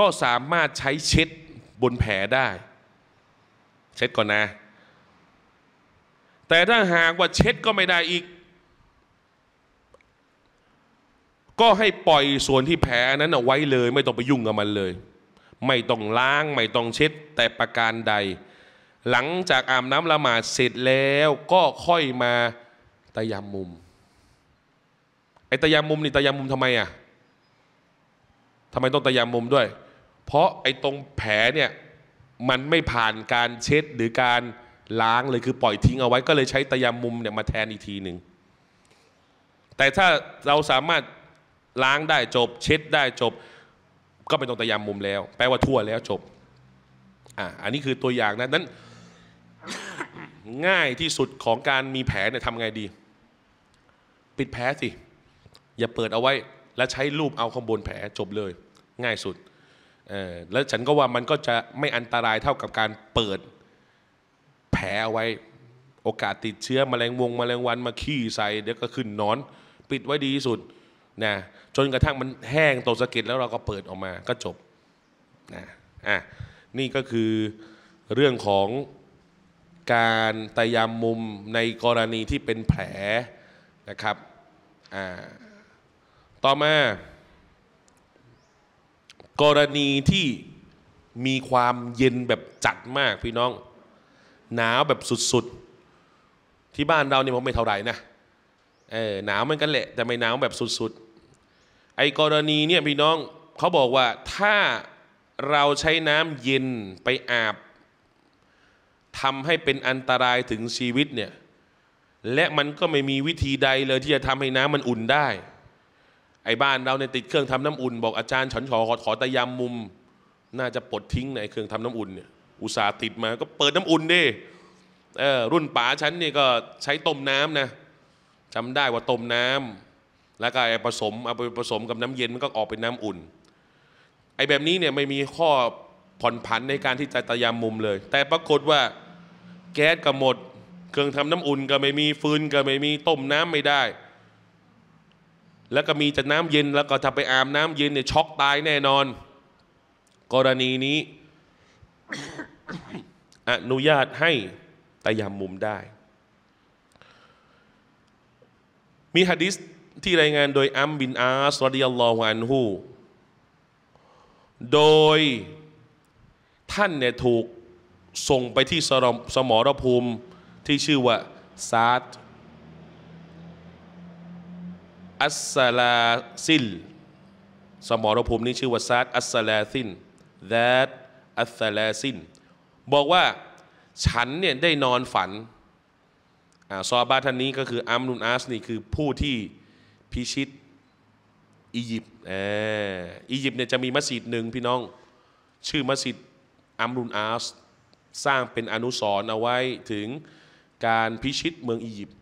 ก็สามารถใช้เช็ดบนแผลได้ เช็ดก่อนนะ แต่ถ้าหากว่าเช็ดก็ไม่ได้อีก ก็ให้ปล่อยส่วนที่แผลนั้นเอาไว้เลย ไม่ต้องไปยุ่งกับมันเลย ไม่ต้องล้างไม่ต้องเช็ด แต่ประการใด หลังจากอาบน้ำละหมาดเสร็จแล้ว ก็ค่อยมาตะยามมุมไอ้ตะยามมุมนี่ตะยามมุมทำไมอ่ะทำไมต้องตะยามมุมด้วยเพราะไอ้ตรงแผลเนี่ยมันไม่ผ่านการเช็ดหรือการล้างเลย คือปล่อยทิ้งเอาไว้ ก็เลยใช้ตะยามุมเนี่ยมาแทนอีกทีหนึ่งแต่ถ้าเราสามารถล้างได้จบ เช็ดได้จบ ก็เป็นตรงตะยามมุมแล้ว แปลว่าทั่วแล้วจบอ่าอันนี้คือตัวอย่างนะนั้น ง่ายที่สุดของการมีแผลเนี่ยทำไงดี ปิดแผลสิอย่าเปิดเอาไว้ แล้วใช้รูปเอาข้างบนแผลจบเลย ง่ายสุดเออแล้วฉันก็ว่ามันก็จะไม่อันตรายเท่ากับการเปิดแผลเอาไว้โอกาสติดเชื้อมแมลงวงมแมลงวันมาขี้ใส่เดี๋ยวก็ขึ้นนอนปิดไว้ดีที่สุดนะจนกระทั่งมันแห้งตัวสะเก็ด แล้วเราก็เปิดออกมาก็จบนะอ่ะนี่ก็คือเรื่องของการตยามมุมในกรณีที่เป็นแผลนะครับอ่าต่อมากรณีที่มีความเย็นแบบจัดมากพี่น้อง หนาวแบบสุดๆ ที่บ้านเราเนี่ยมันไม่เท่าไหร่นะเออหนาวมันกันแหละแต่ไม่หนาวแบบสุดๆ ไอ้กรณีเนี่ยพี่น้องเขาบอกว่าถ้าเราใช้น้ำเย็นไปอาบทำให้เป็นอันตรายถึงชีวิตเนี่ย และมันก็ไม่มีวิธีใดเลยที่จะทำให้น้ำมันอุ่นได้ไอ้บ้านเราเนี่ยติดเครื่องทำน้ำอุ่นบอกอาจารย์ฉันขอขอตะยามมุมน่าจะปลดทิ้งในเครื่องทำน้ำอุ่นเนี่ยอุตสาห์ติดมาก็เปิดน้ำอุ่นดิเออรุ่นป๋าฉันนี่ก็ใช้ต้มน้ำนะจำได้ว่าต้มน้ำ แล้วก็ผสมเอาไปผสมกับน้ำเย็นมันก็ออกเป็นน้ำอุ่นไอ้แบบนี้เนี่ยไม่มีข้อผ่อนผันในการที่จะตะยามมุมเลย แต่ปรากฏว่าแก๊สก็หมด เครื่องทำน้ำอุ่นก็ไม่มีฟืนก็ไม่มีต้มน้ำไม่ได้แล้วก็มีจะน้ำเย็นแล้วก็ถ้าไปอาบน้ำเย็นเนี่ยช็อกตายแน่นอน กรณีนี้ อนุญาตให้ตะยามมุมได้ มีฮะดิษที่รายงานโดยอัมบินอาสรดิยัลลอฮุอันฮูโดยท่านเนี่ยถูก ส่งไปที่สมรภูมิที่ชื่อว่า ซาร์อัสซาลาซิล สมรภูมินี้ชื่อว่าซาดอัสซาลาซิน that อัสซาลาซินบอกว่าฉันเนี่ย ได้นอนฝันอซอบาท่านนี้ก็คืออัมรุนอาสนี่คือผู้ที่พิชิตอียิปต์อียิปต์เนี่ยจะมีมัสยิดหนึ่งพี่น้องชื่อมัสยิดอัมรุนอาสสร้างเป็นอนุสรณ์เอาไว้ถึงการพิชิตเมืองอียิปต์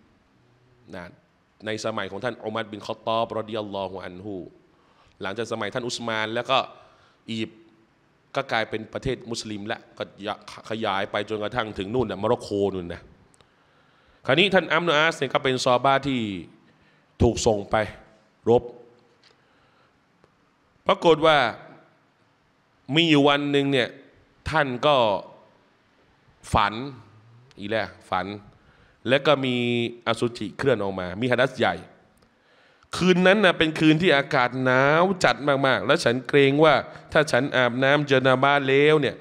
นะในสมัยของท่านอุมัดบินคอตอบรอดิยัลลอฮุอันฮู หลังจากสมัยท่านอุสมาน แล้วก็อียิปต์ก็กลายเป็นประเทศมุสลิมและก็ขยายไปจนกระทั่งถึงนู่นนะมร็อกโกนู่นนะ คราวนี้ท่านอัมนอาสเนี่ยก็เป็นซอบ้าที่ถูกส่งไปรบ ปรากฏว่ามีอยู่วันหนึ่งเนี่ยท่านก็ฝัน อีแล้วฝันแล้วก็มีอสุจิเคลื่อนออกมา มีหัดัสใหญ่ คืนนั้นนะเป็นคืนที่อากาศหนาวจัดมาก ๆ แล้วฉันเกรงว่าถ้าฉันอาบน้ำเจนาบ้าเลวเนี่ย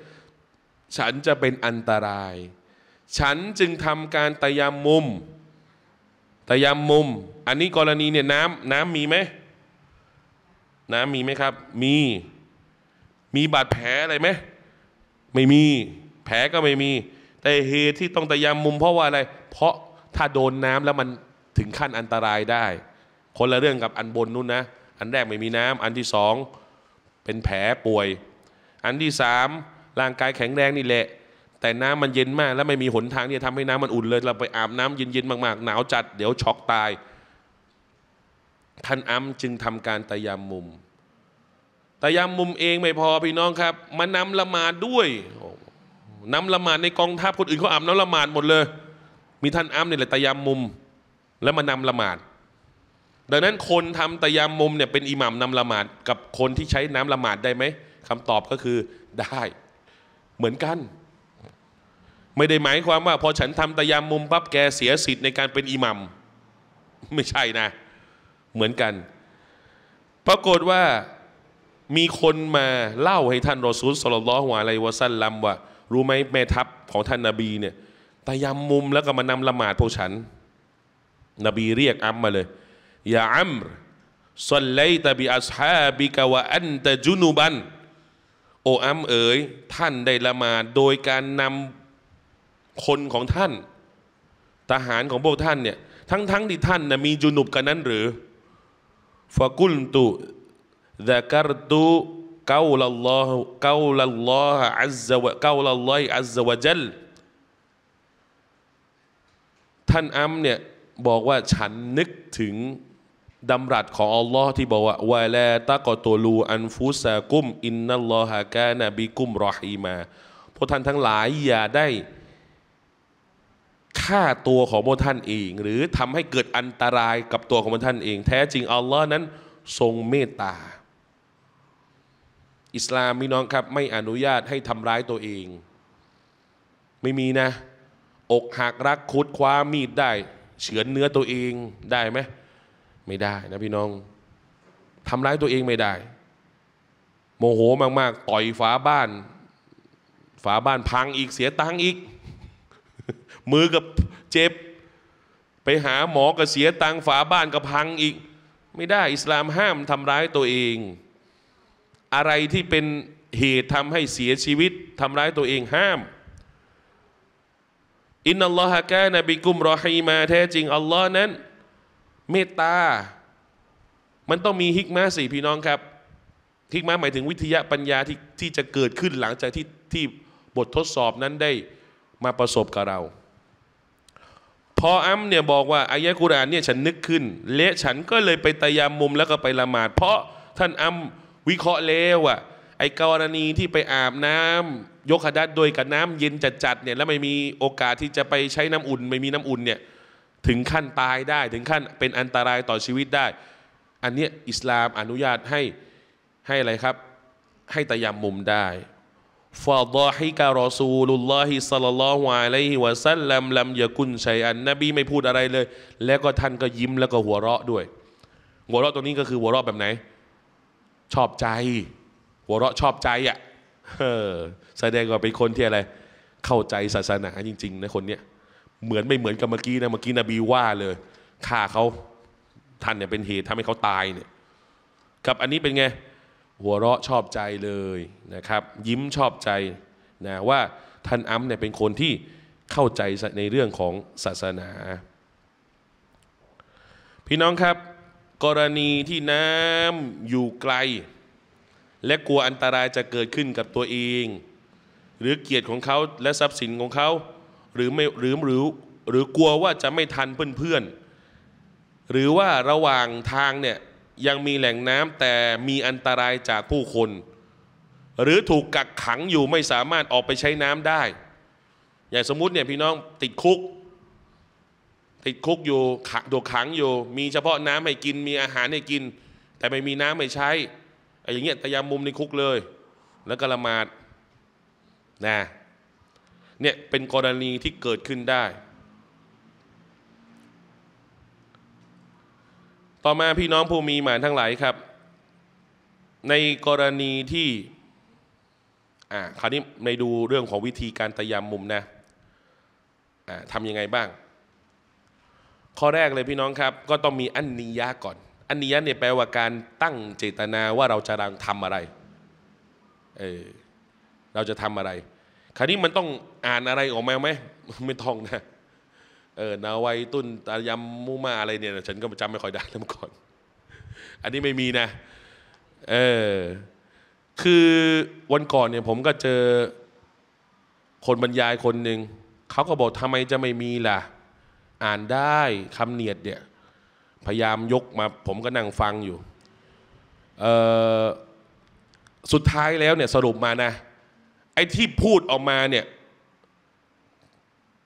ฉันจะเป็นอันตราย ฉันจึงทำการตยามมุมตยามมุม อันนี้กรณีเนี่ยน้ำน้ำมีไหม น้ำมีไหมครับ มี มีบาดแผลอะไรไหม ไม่มี แผลก็ไม่มีแต่เหตุที่ต้องตะยามมุมเพราะว่าอะไร เพราะถ้าโดนน้ำแล้วมันถึงขั้นอันตรายได้ คนละเรื่องกับอันบนนู้นนะ อันแรกไม่มีน้ำ อันที่สองเป็นแผลป่วย อันที่สามร่างกายแข็งแรงนี่แหละ แต่น้ำมันเย็นมาก แล้วไม่มีหนทางที่จะทำให้น้ำมันอุ่นเลย เราไปอาบน้ำเย็นๆ มากๆ หนาวจัดเดี๋ยวช็อกตาย ท่านอ้ำจึงทำการตะยามมุมตะยามมุมเองไม่พอพี่น้องครับมานำละมาด้วยน้ำละหมาดในกองทัพคนอื่นเขาอาบน้ำละหมาดหมดเลย มีท่านอ้ำเนี่ยแหละตะยามมุม แล้วมานำละหมาดดังนั้นคนทำตะยามมุมเนี่ยเป็นอิหมัมนำละหมาด กับคนที่ใช้น้ำละหมาดได้ไหมคำตอบก็คือได้ เหมือนกัน ไม่ได้หมายความว่าพอฉันทำตะยามมุมปั๊บแกเสียสิทธิ์ในการเป็นอิหมัมไม่ใช่นะ เหมือนกัน ปรากฏว่ามีคนมาเล่าให้ท่านรอซูลสลลลอฮุาไลวะสัลลัมว่ารู้ไหมแม่ทัพของท่านนาบีเนี่ยตายามมุมแล้วก็มานำละหมาดพวกฉันนบีเรียกอัมมาเลยอย่าอัมสัลไลตบิอัสฮาบิกะวะอันตะจุนุบันโออัมเอ๋ยท่านได้ละหมาด โดยการนำคนของท่าน ทหารของพวกท่านเนี่ย ทั้งๆทที่ท่านนะมีจุนุบกันนั้นหรือ ฟะกุลตุดะกัรตุกาลัลลอฮ์กาลัลลอฮ์อัลซอวะกาลัลลอฮ์อัลซาวะจลท่านอัมเนี่ย บอกว่าฉันนึกถึงดำรัสของอัลลอฮ์ที่บอกว่าวะลาตะกอตลูอันฟุสากุมอินนัลลอฮะกานะบิกุมรอฮีมาพวกท่านทั้งหลายอย่าได้ฆ่าตัวของพวกท่านเอง หรือทำให้เกิดอันตรายกับตัวของพวกท่านเอง แท้ จริงอัลลอฮ์นั้น ทรงเมตตาอิสลามพี่น้องครับไม่อนุญาตให้ทำร้ายตัวเอง ไม่มีนะ อกหักรักคุดคว้ามีดได้ เฉือนเนื้อตัวเองได้ไหม ไม่ได้นะพี่น้องทำร้ายตัวเองไม่ได้ โมโหมากๆ ต่อยฝาบ้าน ฝาบ้านพังอีกเสียตังค์อีก มือกับเจ็บ ไปหาหมอก็เสียตังค์ฝาบ้านก็พังอีก ไม่ได้อิสลามห้ามทำร้ายตัวเองอะไรที่เป็นเหตุทำให้เสียชีวิตทำร้ายตัวเองห้ามอินนัลลอฮะกานบิกุมรอฮีมาแท้จริงอัลลอฮ์นั้น เมตตา มันต้องมีฮิกมาสี่พี่น้องครับ ฮิกมาหมายถึงวิทยาปัญญาที่ที่จะเกิดขึ้นหลังจากที่ที่บททดสอบนั้นได้มาประสบกับเรา พออัมเนี่ยบอกว่าอายะกุรานเนี่ยฉันนึกขึ้น และฉันก็เลยไปตยามมุมแล้วก็ไปละหมาด เพราะท่านอัมวิเคราะห์แล้วอ่ะไอ้กรณีที่ไปอาบน้ำยกขดัดโดยกับน้ำเย็นจัดๆเนี่ยแล้วไม่มีโอกาสที่จะไปใช้น้ำอุ่นไม่มีน้ำอุ่นเนี่ย ถึงขั้นตายได้ถึงขั้นเป็นอันตรายต่อชีวิตได้ อันเนี้ยอิสลามอนุญาตให้ให้อะไรครับ ให้ตะยามมุมได้ฟาดอฮิการอซูลุลลอฮิสัลลัลลอฮุอะลัยฮิวะซัลลัมลัมยะกุนชัยอันนบีไม่พูดอะไรเลย แล้วก็ท่านก็ยิ้มแล้วก็หัวเราะด้วย หัวเราะตรงนี้ก็คือหัวเราะแบบไหนชอบใจ หัวเราะชอบใจอะ่ะแสดงว่าเป็นคนที่อะไร เข้าใจศาสนา จริงๆนะคนเนี้ย เหมือนไม่เหมือนกับเมื่อกี้นะเมื่อกี้นบีว่าเลย ฆ่าเขาท่านเนี่ยเป็นเหตุทำให้เขาตายเนี่ยกับอันนี้เป็นไง หัวเราะชอบใจเลยนะครับ ยิ้มชอบใจนะว่าท่านอัมเนี่ยเป็นคนที่เข้าใจในเรื่องของศาสนา พี่น้องครับกรณีที่น้ำอยู่ไกล และกลัวอันตรายจะเกิดขึ้นกับตัวเอง หรือเกียรติของเขาและทรัพย์สินของเขาหรือไม่หรือหรือ หรือกลัวว่าจะไม่ทันเพื่อนๆหรือว่าระหว่างทางเนี่ยยังมีแหล่งน้ำแต่มีอันตรายจากผู้คน หรือถูกกักขังอยู่ไม่สามารถออกไปใช้น้ำได้อย่างสมมติเนี่ยพี่น้องติดคุกติดคุกอยู่ถูกขังอยู่มีเฉพาะน้ำให้กินมีอาหารให้กิน แต่ไม่มีน้ำม่ใช้ไอ้อย่างเงี้ยตยามุมในคุกเลย แล้วก็ละหมาดนะเนี่ยเป็นกรณีที่เกิดขึ้นได้ ต่อมาพี่น้องผู้มีหมานทั้งหลายครับ ในกรณีที่ อ่าคราวนี้ในดูเรื่องของวิธีการตยามมุมนะอ่าทำยังไงบ้างข้อแรกเลยพี่น้องครับ ก็ต้องมีอันนียะก่อนอันนียะเนี่ยแปลว่าการตั้งเจตนาว่าเราจะรังทำอะไรเออเราจะทำอะไร คราวนี้มันต้องอ่านอะไรออกมาไหมไม่ต้องนะเออนาวัยตุนตายมมูมาอะไรเนี่ยฉันก็จำไม่ค่อยได้เมื่อก่อน อันนี้ไม่มีนะเออคือวันก่อนเนี่ยผมก็เจอคนบรรยายคนหนึ่งเขาก็บอกทำไมจะไม่มีล่ะอ่านได้คำเนียดเนี่ย พยายามยกมา ผมก็นั่งฟังอยู่ สุดท้ายแล้วเนี่ยสรุปมานะ ไอ้ที่พูดออกมาเนี่ย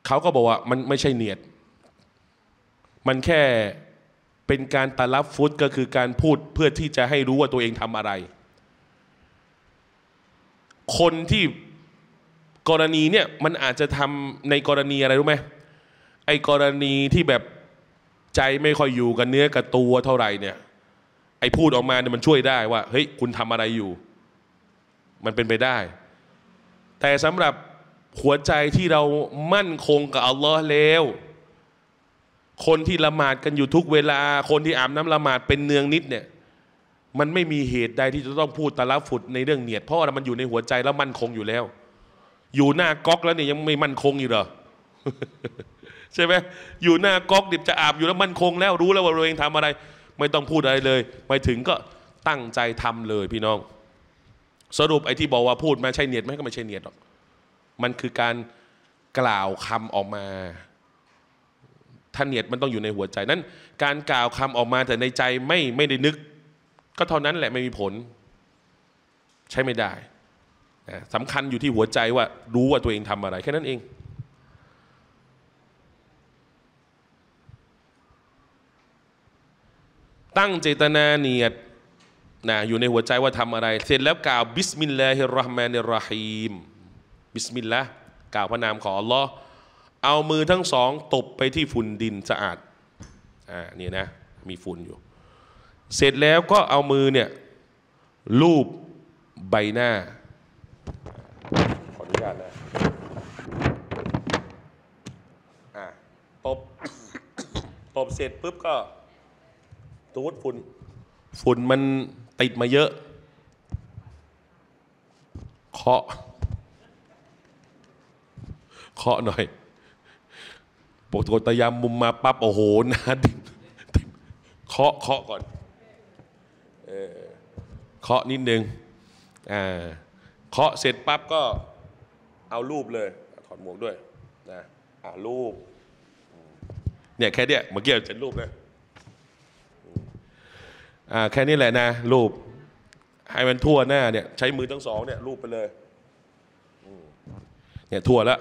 เขาก็บอกว่ามันไม่ใช่เนียด มันแค่เป็นการตะลับฟุตก็คือการพูดเพื่อที่จะให้รู้ว่าตัวเองทำอะไร คนที่กรณีเนี่ย มันอาจจะทำในกรณีอะไรรู้ไหมอ้กรณีที่แบบใจไม่ค่อยอยู่กับเนื้อกับตัวเท่าไหร่ เนี่ย ไอ้พูดออกมาเนี่ยมันช่วยได้ว่า เฮ้ยคุณทำอะไรอยู่ มันเป็นไปได้ แต่สำหรับหัวใจที่เรามั่นคงกับอัลลอฮ์แล้ว คนที่ละหมาดกันอยู่ทุกเวลา คนที่อาบน้ำละหมาดเป็นเนืองนิดเนี่ย มันไม่มีเหตุใดที่จะต้องพูดตะลับฝุดในเรื่องเนียด เพราะมันอยู่ในหัวใจแล้วมั่นคงอยู่แล้ว อยู่หน้าก๊อก แล้วเนี่ยยังไม่มั่นคงอีกเหรอใช่ไหมอยู่หน้าก๊อกดิบจะอาบอยู่แล้วมันคงแล้ว รู้แล้วว่าตัวเองทำอะไร ไม่ต้องพูดอะไรเลยไปถึงก็ตั้งใจทำเลยพี่น้อง สรุปไอ้ที่บอกว่าพูดมาใช่เนียดไหมก็ไม่ใช่เนียดหรอกมันคือการกล่าวคำออกมาท่านเนียดมันต้องอยู่ในหัวใจนั้น การกล่าวคำออกมาแต่ในใจไม่ไม่ได้นึก ก็เท่านั้นแหละไม่มีผล ใช่ไม่ได้สำคัญอยู่ที่หัวใจว่ารู้ว่าตัวเองทำอะไร แค่นั้นเองตั้งเจตนาเนียดนะอยู่ในหัวใจว่าทำอะไร เสร็จแล้วกล่าวบิสมิลลาฮิรราะห์มานิรราฮีมบิสมิลลาห์กล่าวพระนามของอัลลอฮ์เอามือทั้งสอง ตบไปที่ฝุ่นดินสะอาด อ่านี่นะ มีฝุ่นอยู่ เสร็จแล้วก็เอามือเนี่ยลูบใบหน้า ขออนุญาตนะ อ่าตบ ตบเสร็จปุ๊บก็สมมติฝุ่นฝุ่นมันติดมาเยอะเคาะเคาะหน่อยปกติยามมุมมาปั๊บโอ้โหนะเคาะเคาะก่อนเคาะนิดนึงอ่าเคาะเสร็จปั๊บก็เอารูปเลย ถอดหมวกด้วยนะเอารูป เนี่ยแค่เนี้ยเมื่อกี้เสร็จรูปเลยอ่าแค่นี้แหละนะรูป ให้มันทั่วหน้าเนี่ยใช้มือทั้งสองเนี่ยรูปไปเลยเนี่ยทั่วแล้ว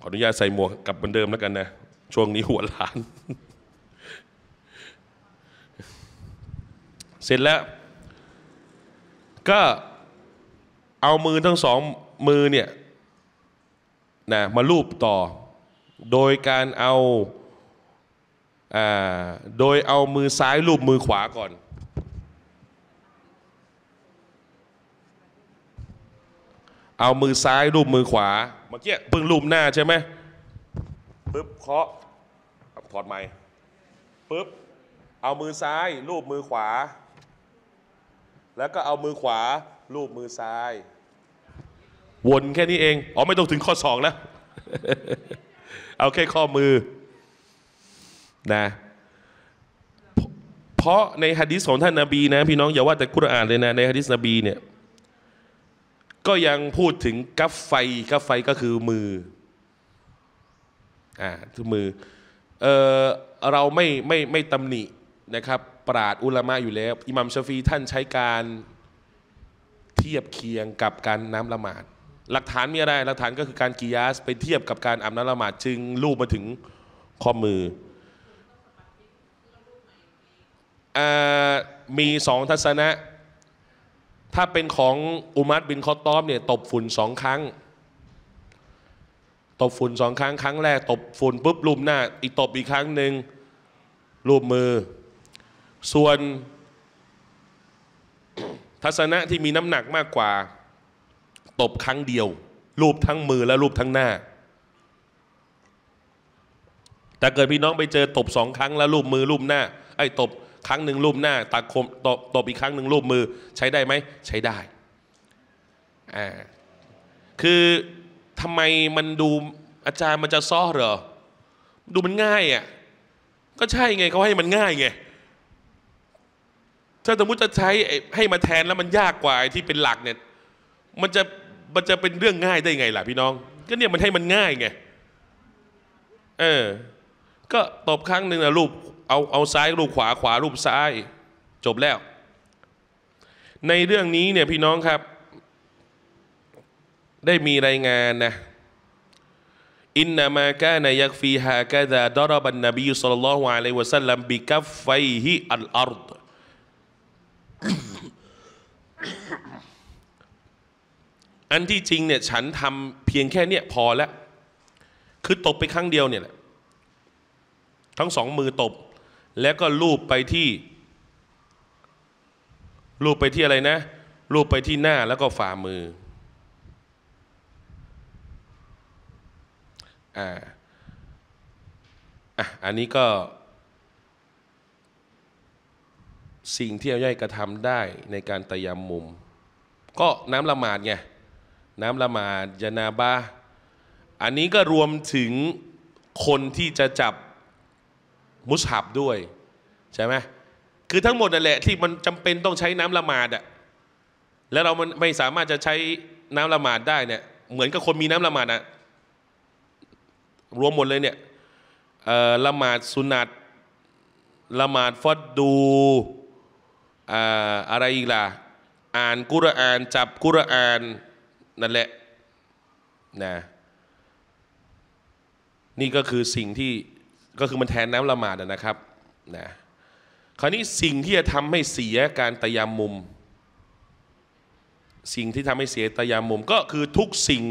ขออนุญาตใส่หมวกกลับเหมือนเดิมแล้วกันนะ ช่วงนี้หัวล้าน เสร็จแล้ว ก็เอามือทั้งสองมือเนี่ยนะมารูปต่อ โดยการเอาโดยเอามือซ้ายลูบมือขวาก่อน เอามือซ้ายลูบมือขวา เมื่อกี้เพิ่งลูบหน้าใช่ไหมปึ๊บเคาะถอดไม้ปึ๊บ เอามือซ้ายลูบมือขวา แล้วก็เอามือขวาลูบมือซ้าย วนแค่นี้เอง อ๋อไม่ต้องถึงข้อสองนะ เอาแค่ข้อมือนะ เพราะในฮะดิษของท่านนาบีนะ พี่น้องอย่าว่าแต่กุรอานเลยนะ ในฮะดิษนบีเนี่ย ก็ยังพูดถึงกัฟไฟกัฟไฟก็คือมือ อ่าทุอมือ เออเราไม่ไม่ไม่ตำหนินะครับ ปราดอุลามะอยู่แล้ว อิหมัมชฟีท่านใช้การเทียบเคียงกับการน้ำละหมาด หลักฐานมีอะไร หลักฐานก็คือการกิยาสไปเทียบกับการอาบน้ำละหมาดจึงลูบมาถึงข้อมือมีสองทัศนะ ถ้าเป็นของอุมัดบินคอตอมเนี่ยตบฝุ่นสองครั้ง ตบฝุ่นสองครั้งครั้งแรกตบฝุ่นปุ๊บลูมหน้าอีกตบอีกครั้งหนึ่งลูมมือ ส่วนทัศนะ ที่มีน้ำหนักมากกว่าตบครั้งเดียว รูปทั้งมือและรูปทั้งหน้า แต่เกิด พี่ น้อง ไปเจอตบสองครั้ง แล้วรูปมือรูปหน้าไอ้ตบครั้งหนึ่งรูปหน้าตาคมตบตบอีกครั้งหนึ่งรูปมือใช้ได้ไหม ใช้ได้อ่าคือทำไมมันดูอาจารย์มันจะซ้อเหรอ ดูมันง่ายอ่ะก็ใช่ไงเขาให้มันง่ายไงถ้าสมมติจะใช้ให้มาแทนแล้วมันยากกว่าที่เป็นหลักเนี่ยมันจะมันจะเป็นเรื่องง่ายได้ไงล่ะพี่น้อง ก็เนี่ยมันให้มันง่ายไงเออก็ตบครั้งหนึ่งนะรูปเอาเอาซ้าย รูปขวา ขวารูปซ้าย จบแล้ว ในเรื่องนี้เนี่ยพี่น้องครับ ได้มีรายงานนะ อินนามากะนายักฟีฮากาดาดรบันนบีสุลลัลฮวาลัยวะสัลลัม บิกัฟไฟฮิ อัลอาร์ดอันที่จริงเนี่ยฉันทำเพียงแค่เนี่ยพอแล้ว คือตบไปครั้งเดียวเนี่ยแหละทั้งสองมือตบ แล้วก็ลูบไปที่ลูบไปที่ อะไร นะลูบไปที่หน้าแล้วก็ฝ่ามืออ่าอ่ะอัน นี้ ก็ สิ่งที่ เอาย่อยกระทำได้ในการตยามมุม ก็ น้ำละหมาดไง น้ำละหมาดยานาบาอัน นี้ก็รวมถึงคนที่จะจับมุสฮับด้วยใช่ไหมคือทั้งหมดนั่นแหละที่มันจำเป็นต้องใช้น้ำละหมาดอะแล้วเรามันไม่สามารถจะใช้น้ำละหมาดได้เนี่ย เหมือนกับคนมีน้ำละหมาดอะรวมหมดเลยเนี่ยละหมาดสุนัตละหมาดฟัดดูอะไรอีกล่ะอ่านกุรอานจับกุรอานนั่นแหละนะนี่ก็คือสิ่งที่ก็คือมันแทนน้ำละหมาดนะครับ นะ คราวนี้สิ่งที่จะทำให้เสียการตยามุม สิ่งที่ทำให้เสียตยามุม ก็คือทุกสิ่ง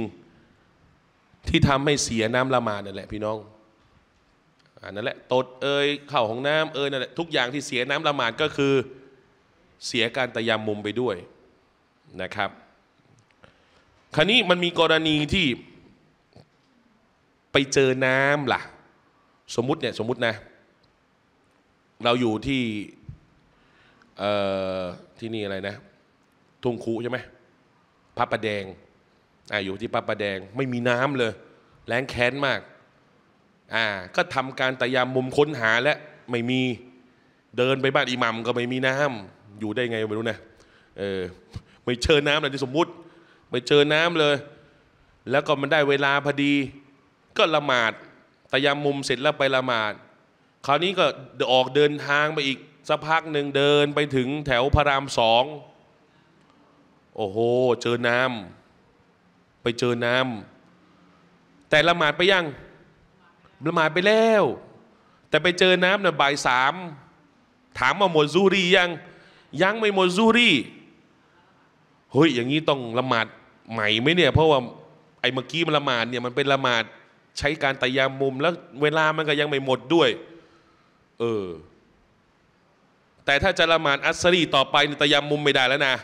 ที่ทำให้เสียน้ำละหมาดนั่นแหละพี่น้องอันนั่นแหละ ตดเอยเข่าของน้ำเอยนั่นแหละ ทุกอย่างที่เสียน้ำละหมาดก็คือเสียการตยามุมไปด้วยนะครับ คราวนี้มันมีกรณีที่ไปเจอน้ำล่ะสมมุติเนี่ยสมมุตินะ เราอยู่ที่ที่นี่อะไรนะทุ่งคูใช่ไหมพระประแดงอ่าอยู่ที่พระประแดงไม่มีน้ำเลยแรงแค้นมากอ่าก็ทำการตยามมุมค้นหาและไม่มีเดินไปบ้านอิหมัมก็ไม่มีน้ำ อยู่ได้ไงไม่รู้นะเออไม่เจอน้ำเลยที่สมมุติไม่เจอน้ำเลย แล้วก็มันได้เวลาพอดี ก็ละหมาดตยามุมเสร็จแล้วไปละหมาด คราวนี้ก็ออกเดินทางไปอีกสักพักหนึ่งเดิน ไปถึงแถวพระรามสองโอ้โห เจอน้ำไปเจอน้ำแต่ละหมาดไปยัง ละหมาดไปแล้ว แต่ไปเจอน้ำน่ะบ่ายสาม ถามว่าหมดซูรียัง ยังไม่หมดซูรี เฮ้ย อย่างนี้ต้องละหมาดใหม่ไหมเนี่ย เพราะว่าไอ้เมื่อกี้มันละหมาดเนี่ยมันเป็นละหมาดใช้การตะยามมุมแล้วเวลามันก็ยังไม่หมดด้วย เออ แต่ถ้าจะละหมาดอัสรีต่อไปในตยามมุมไม่ได้แล้วนะ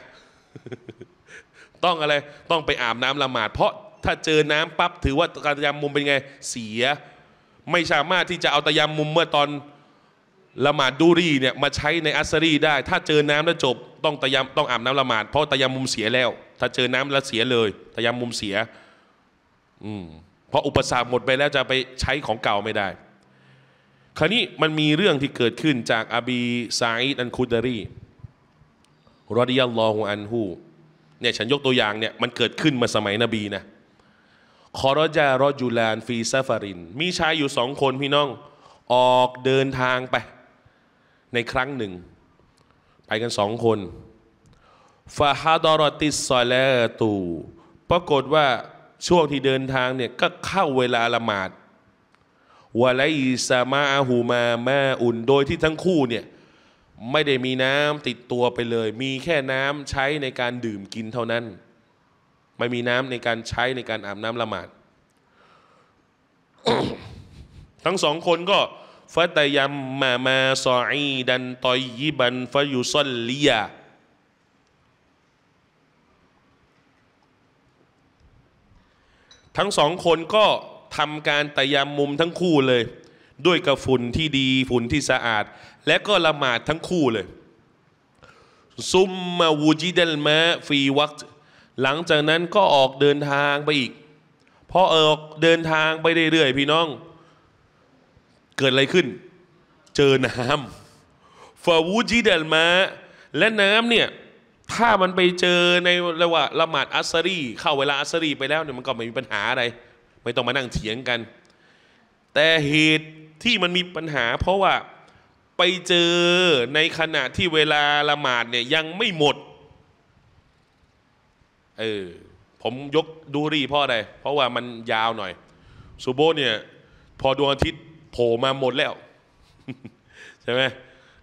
ต้องอะไร ต้องไปอาบน้ำละหมาด เพราะถ้าเจอน้ำปั๊บถือว่าการตยามมุมเป็นไง เสีย ไม่สามารถที่จะเอาตะยามมุมเมื่อตอนละหมาดดูรีเนี่ยมาใช้ในอัสรีได้ ถ้าเจอน้ำแล้วจบ ต้องตะยาม ต้องอาบน้ำละหมาด เพราะตะยามมุมเสียแล้ว ถ้าเจอน้ำแล้วเสียเลย ตะยามมุมเสีย อืมพราะอุปสรรคหมดไปแล้วจะไปใช้ของเก่าไม่ได้ คราวนี้มันมีเรื่องที่เกิดขึ้นจากอบีซาอิดอันคุดารี รอดิยัลลอฮุอันฮู เนี่ยฉันยกตัวอย่างเนี่ย มันเกิดขึ้นมาสมัยนบีนะ คอรจารอจูลาน ฟีซาฟาริน มีชายอยู่สองคนพี่น้องออกเดินทางไป ในครั้งหนึ่ง ไปกันสองคนฟาฮาดอรติสซอลตู ปรากฏว่าช่วงที่เดินทางเนี่ยก็เข้าเวลาละหมาดวะไลซามาหูมาแม่อุ่นโดยที่ทั้งคู่เนี่ย ไม่ได้มีน้ำติดตัวไปเลย มีแค่น้ำใช้ในการดื่มกินเท่านั้น ไม่มีน้ำในการใช้ในการอาบน้ำละหมาด ทั้งสองคนก็ฟะตยัมมามาซออีดันตอยยิบันฟะยุซลลียาทั้งสองคนก็ทำการตะยามมุมทั้งคู่เลย ด้วยกระฝุ่นที่ดีฝุ่นที่สะอาด และก็ละหมาดทั้งคู่เลยซุมมาวูจิดลมาฟีวักหลังจากนั้นก็ออกเดินทางไปอีกพอออกเดินทางไปเรื่อยๆ พี่น้อง เกิดอะไรขึ้น เจอน้ำฟาวูจิดลมาและน้ำเนี่ยถ้ามันไปเจอในระหว่าละหมาดอัสรีเข้าเวลาอัสรีไปแล้วเนี่ยมันก็ไม่มีปัญหาอะไร ไม่ต้องมานั่งเถียงกัน แต่เหตุที่มันมีปัญหา เพราะว่าไปเจอในขณะที่เวลาละหมาดเนี่ยยังไม่หมด เออผมยกดูรีเพราะอะไรเพราะว่ามันยาวหน่อยซูโบเนี่ยพอดวงอาทิตย์โผล่มาหมดแล้วใช่ไหม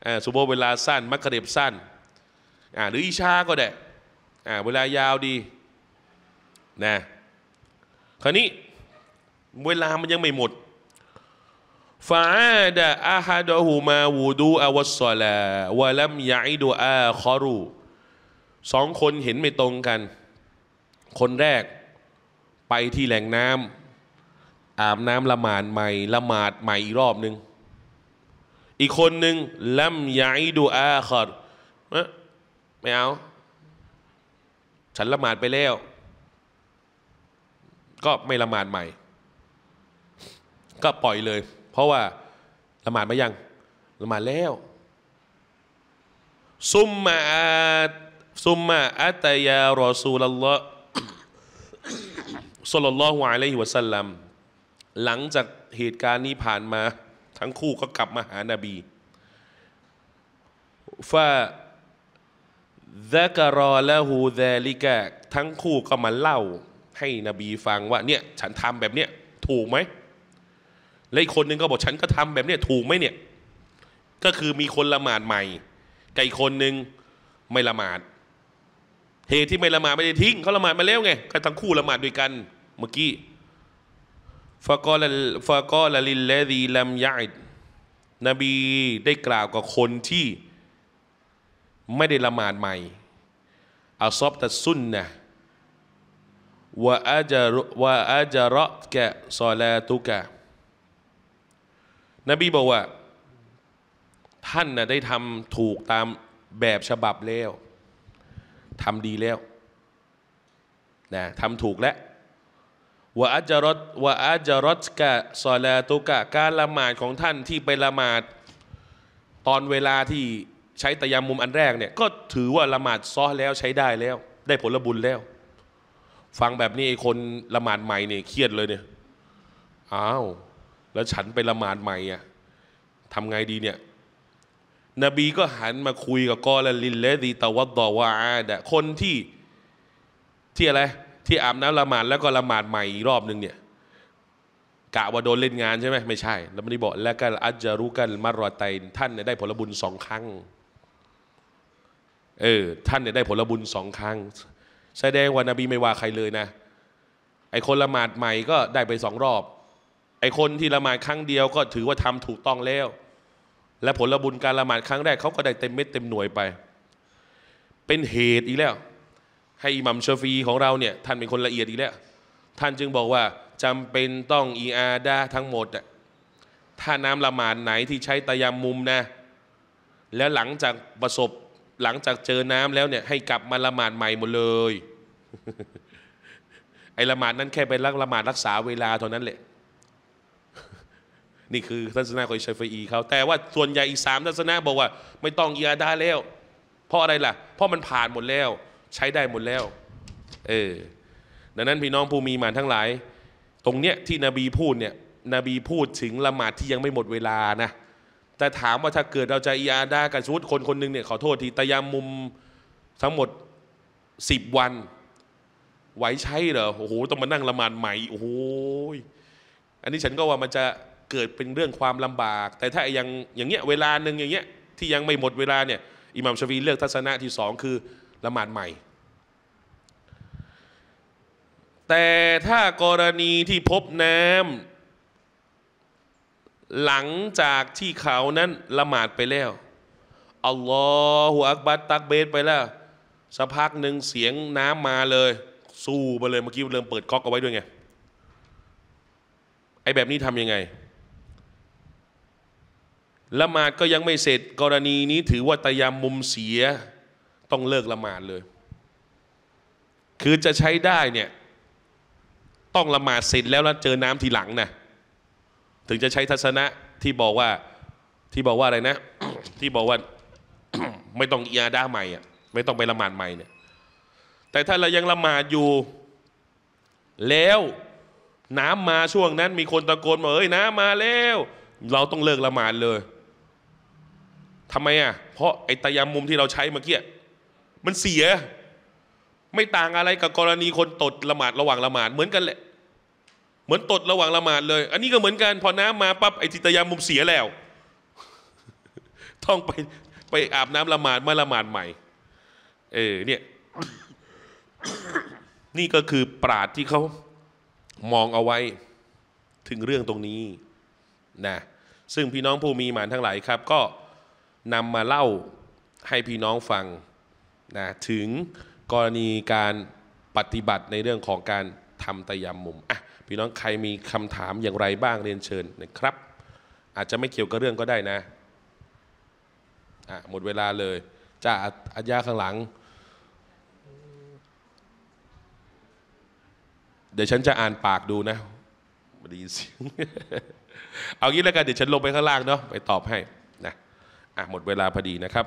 อ่าซูโบเวลาสั้นมักกะเรบสั้นอ่าหรืออิชาก็ได้อ่าเวลายาวดีนะคราวนี้เวลามันยังไม่หมดฟาดะอาฮาดะฮูมาวูดูอวัสซลาวะลัมยาอิดูอาคอรูสองคนเห็นไม่ตรงกัน คนแรกไปที่แหล่งน้ำอาบน้ำละหมาดใหม่ละหมาดใหม่อีกรอบหนึ่งอีกคนหนึ่งลัมยาอิดูอาคอรไม่เอา ฉันละหมาดไปแล้ว ก็ไม่ละหมาดใหม่ ก็ปล่อยเลย เพราะว่า ละหมาดมายัง ละหมาดแล้ว ซุมมาซุมมาอัตยารอซูลลอฮ์สุลลัลอฮุอะลัยฮิวะสัลลัมหลังจากเหตุการณ์นี้ผ่านมา ทั้งคู่ก็กลับมาหานาบีฟาซะกรอละหูซาลิกะทั้งคู่ก็มาเล่า ให้นบีฟังว่า เนี่ย ฉันทำแบบเนี้ยถูกไหมและอีกคนนึงก็บอกฉันก็ทำแบบเนี้ยถูกไหมเนี่ย ก็คือมีคนละหมาดใหม่กับอีกคนนึงไม่ละหมาดเหตุที่ไม่ละหมาดไม่ได้ทิ้งเขาละหมาดมาแล้วไงก็ทั้งคู่ละหมาดด้วยกันเมื่อกี้ฟากอลฟากอลลิลแลดีลัมยาดนบีได้กล่าวกับคนที่ไม่ได้ละหมาดใหม่อาซอบตัสุนนะว่าอาจว่าอาจระแกซอลาตุกะนบีบอกว่าท่านนะได้ทำถูกตามแบบฉบับแล้วทำดีแล้วนะทำถูกแล้วว่าอาจารตว่าอาจารตกะซอลาตุกะการละหมาดของท่านที่ไปละหมาดตอนเวลาที่ใช้ตยามุมอันแรกเนี่ย ก็ถือว่าละหมาดซ้อแล้วใช้ได้แล้ว ได้ผลบุญแล้ว ฟังแบบนี้ไอ้คนละหมาดใหม่เนี่ยเครียดเลยเนี่ยอ้าวแล้วฉันไปละหมาดใหม่อ่ะทำไงดีเนี่ย นบีก็หันมาคุยกับกอลลินเลดีตะวัดดอวาดะคนที่ที่อะไร ที่อาบน้ำละหมาดแล้วก็ละหมาดใหม่อีกรอบหนึ่งเนี่ยกะว่าโดนเล่นงานใช่ไหมไม่ใช่แล้วมันได้บอกแล้วก็อัจจารุกันมารอไตท่านได้ผลบุญสองครั้งเออท่านเนี่ยได้ผลบุญสองครั้งแสดงว่านบีไม่ว่าใครเลยนะ ไอคนละหมาดใหม่ก็ได้ไปสองรอบ ไอคนที่ละหมาดครั้งเดียว ก็ถือว่าทำถูกต้องแล้ว และผลบุญการละหมาดครั้งแรกเขาก็ได้เต็มเม็ดเต็มหน่วยไป เป็นเหตุอีกแล้ว ให้อิหมัมชฟีของเราเนี่ย ท่านเป็นคนละเอียดอีกแล้วท่านจึงบอกว่าจำเป็นต้องอีอาดาทั้งหมดถ้าน้ำละหมาดไหนที่ใช้ตะยามมุมนะ แล้วหลังจากประสบหลังจากเจอน้ำแล้วเนี่ยให้กลับมาละหมาดใหม่หมดเลย ไอ้ละหมาดนั้นแค่ไปรักละหมาดรักษาเวลาเท่านั้นแหละ นี่คือทัศนะของชัยฟีเขาแต่ว่าส่วนใหญ่อีสามทัศนะบอกว่า ไม่ต้องเอียดาแล้ว เพราะอะไรล่ะ เพราะมันผ่านหมดแล้ว ใช้ได้หมดแล้ว เออ ดังนั้นพี่น้องผู้มีมานทั้งหลาย ตรงเนี้ยที่นบีพูดเนี่ยนบีพูดถึงละหมาดที่ยังไม่หมดเวลานะแต่ถามว่าถ้าเกิดเราจะอียาดากันสมมติคนคนหนึ่งเนี่ยขอโทษทีตยามุมทั้งหมดสิบวันไหวใช้เหรอ โอ้โห ต้องมานั่งละมานใหม่โอ้โหอันนี้ฉันก็ว่ามันจะเกิดเป็นเรื่องความลำบาก แต่ถ้ายังอย่างเงี้ยเวลาหนึ่งอย่างเงี้ยที่ยังไม่หมดเวลาเนี่ยอิหมัมชวีเลือกทัศนะที่สองคือละมานใหม่ แต่ถ้ากรณีที่พบน้หลังจากที่เขานั้นละหมาดไปแล้ว อัลลอฮฺอักบัตตักเบสไปแล้ว สักพักหนึ่งเสียงน้ำมาเลย สู้ไปเลย เมื่อกี้เริ่มเปิดก๊อกเอาไว้ด้วยไง ไอ้แบบนี้ทำยังไง ละหมาดก็ยังไม่เสร็จกรณีนี้ถือว่าตยามมุมเสีย ต้องเลิกละหมาดเลย คือจะใช้ได้เนี่ย ต้องละหมาดเสร็จแล้วแล้วเจอน้ำทีหลังนะถึงจะใช้ทัศนะที่บอกว่าที่บอกว่าอะไรนะ ที่บอกว่าไม่ต้องอีอาดาใหม่อ่ะไม่ต้องไปละหมาดใหม่เนี่ยแต่ถ้าเรายังละหมาดอยู่แล้วน้ำมาช่วงนั้น มีคนตะโกนบอกเอ้ยน้ำมาแล้ว เราต้องเลิกละหมาดเลยทำไมอ่ะเพราะไอ้ตะยามมุมที่เราใช้เมื่อกี้มันเสีย ไม่ต่างอะไรกับกรณีคนตดละหมาดระหว่างละหมาดเหมือนกันแหละเหมือนตดระหว่างละหมาดเลย อันนี้ก็เหมือนกัน พอน้ำมาปั๊บไอจิตยามุมเสียแล้วต้องไปไปอาบน้ำละหมาดมาละหมาดใหม่ เออเนี่ยนี่ก็คือปราดที่เขามองเอาไว้ถึงเรื่องตรงนี้นะซึ่งพี่น้องผู้มีหมานทั้งหลายครับ ก็นำมาเล่าให้พี่น้องฟังนะถึงกรณีการปฏิบัติในเรื่องของการทำตยามมุมอ่ะพี่น้องใครมีคำถามอย่างไรบ้างเรียนเชิญนะครับ อาจจะไม่เกี่ยวกับเรื่องก็ได้นะอ่ะหมดเวลาเลยจะอัญาข้างหลัง เดี๋ยวฉันจะอ่านปากดูนะไม่ดีสิเสียงเอางี้แล้วกันเดี๋ยวฉันลงไปข้างล่างเนาะไปตอบให้นะอ่ะหมดเวลาพอดีนะครับ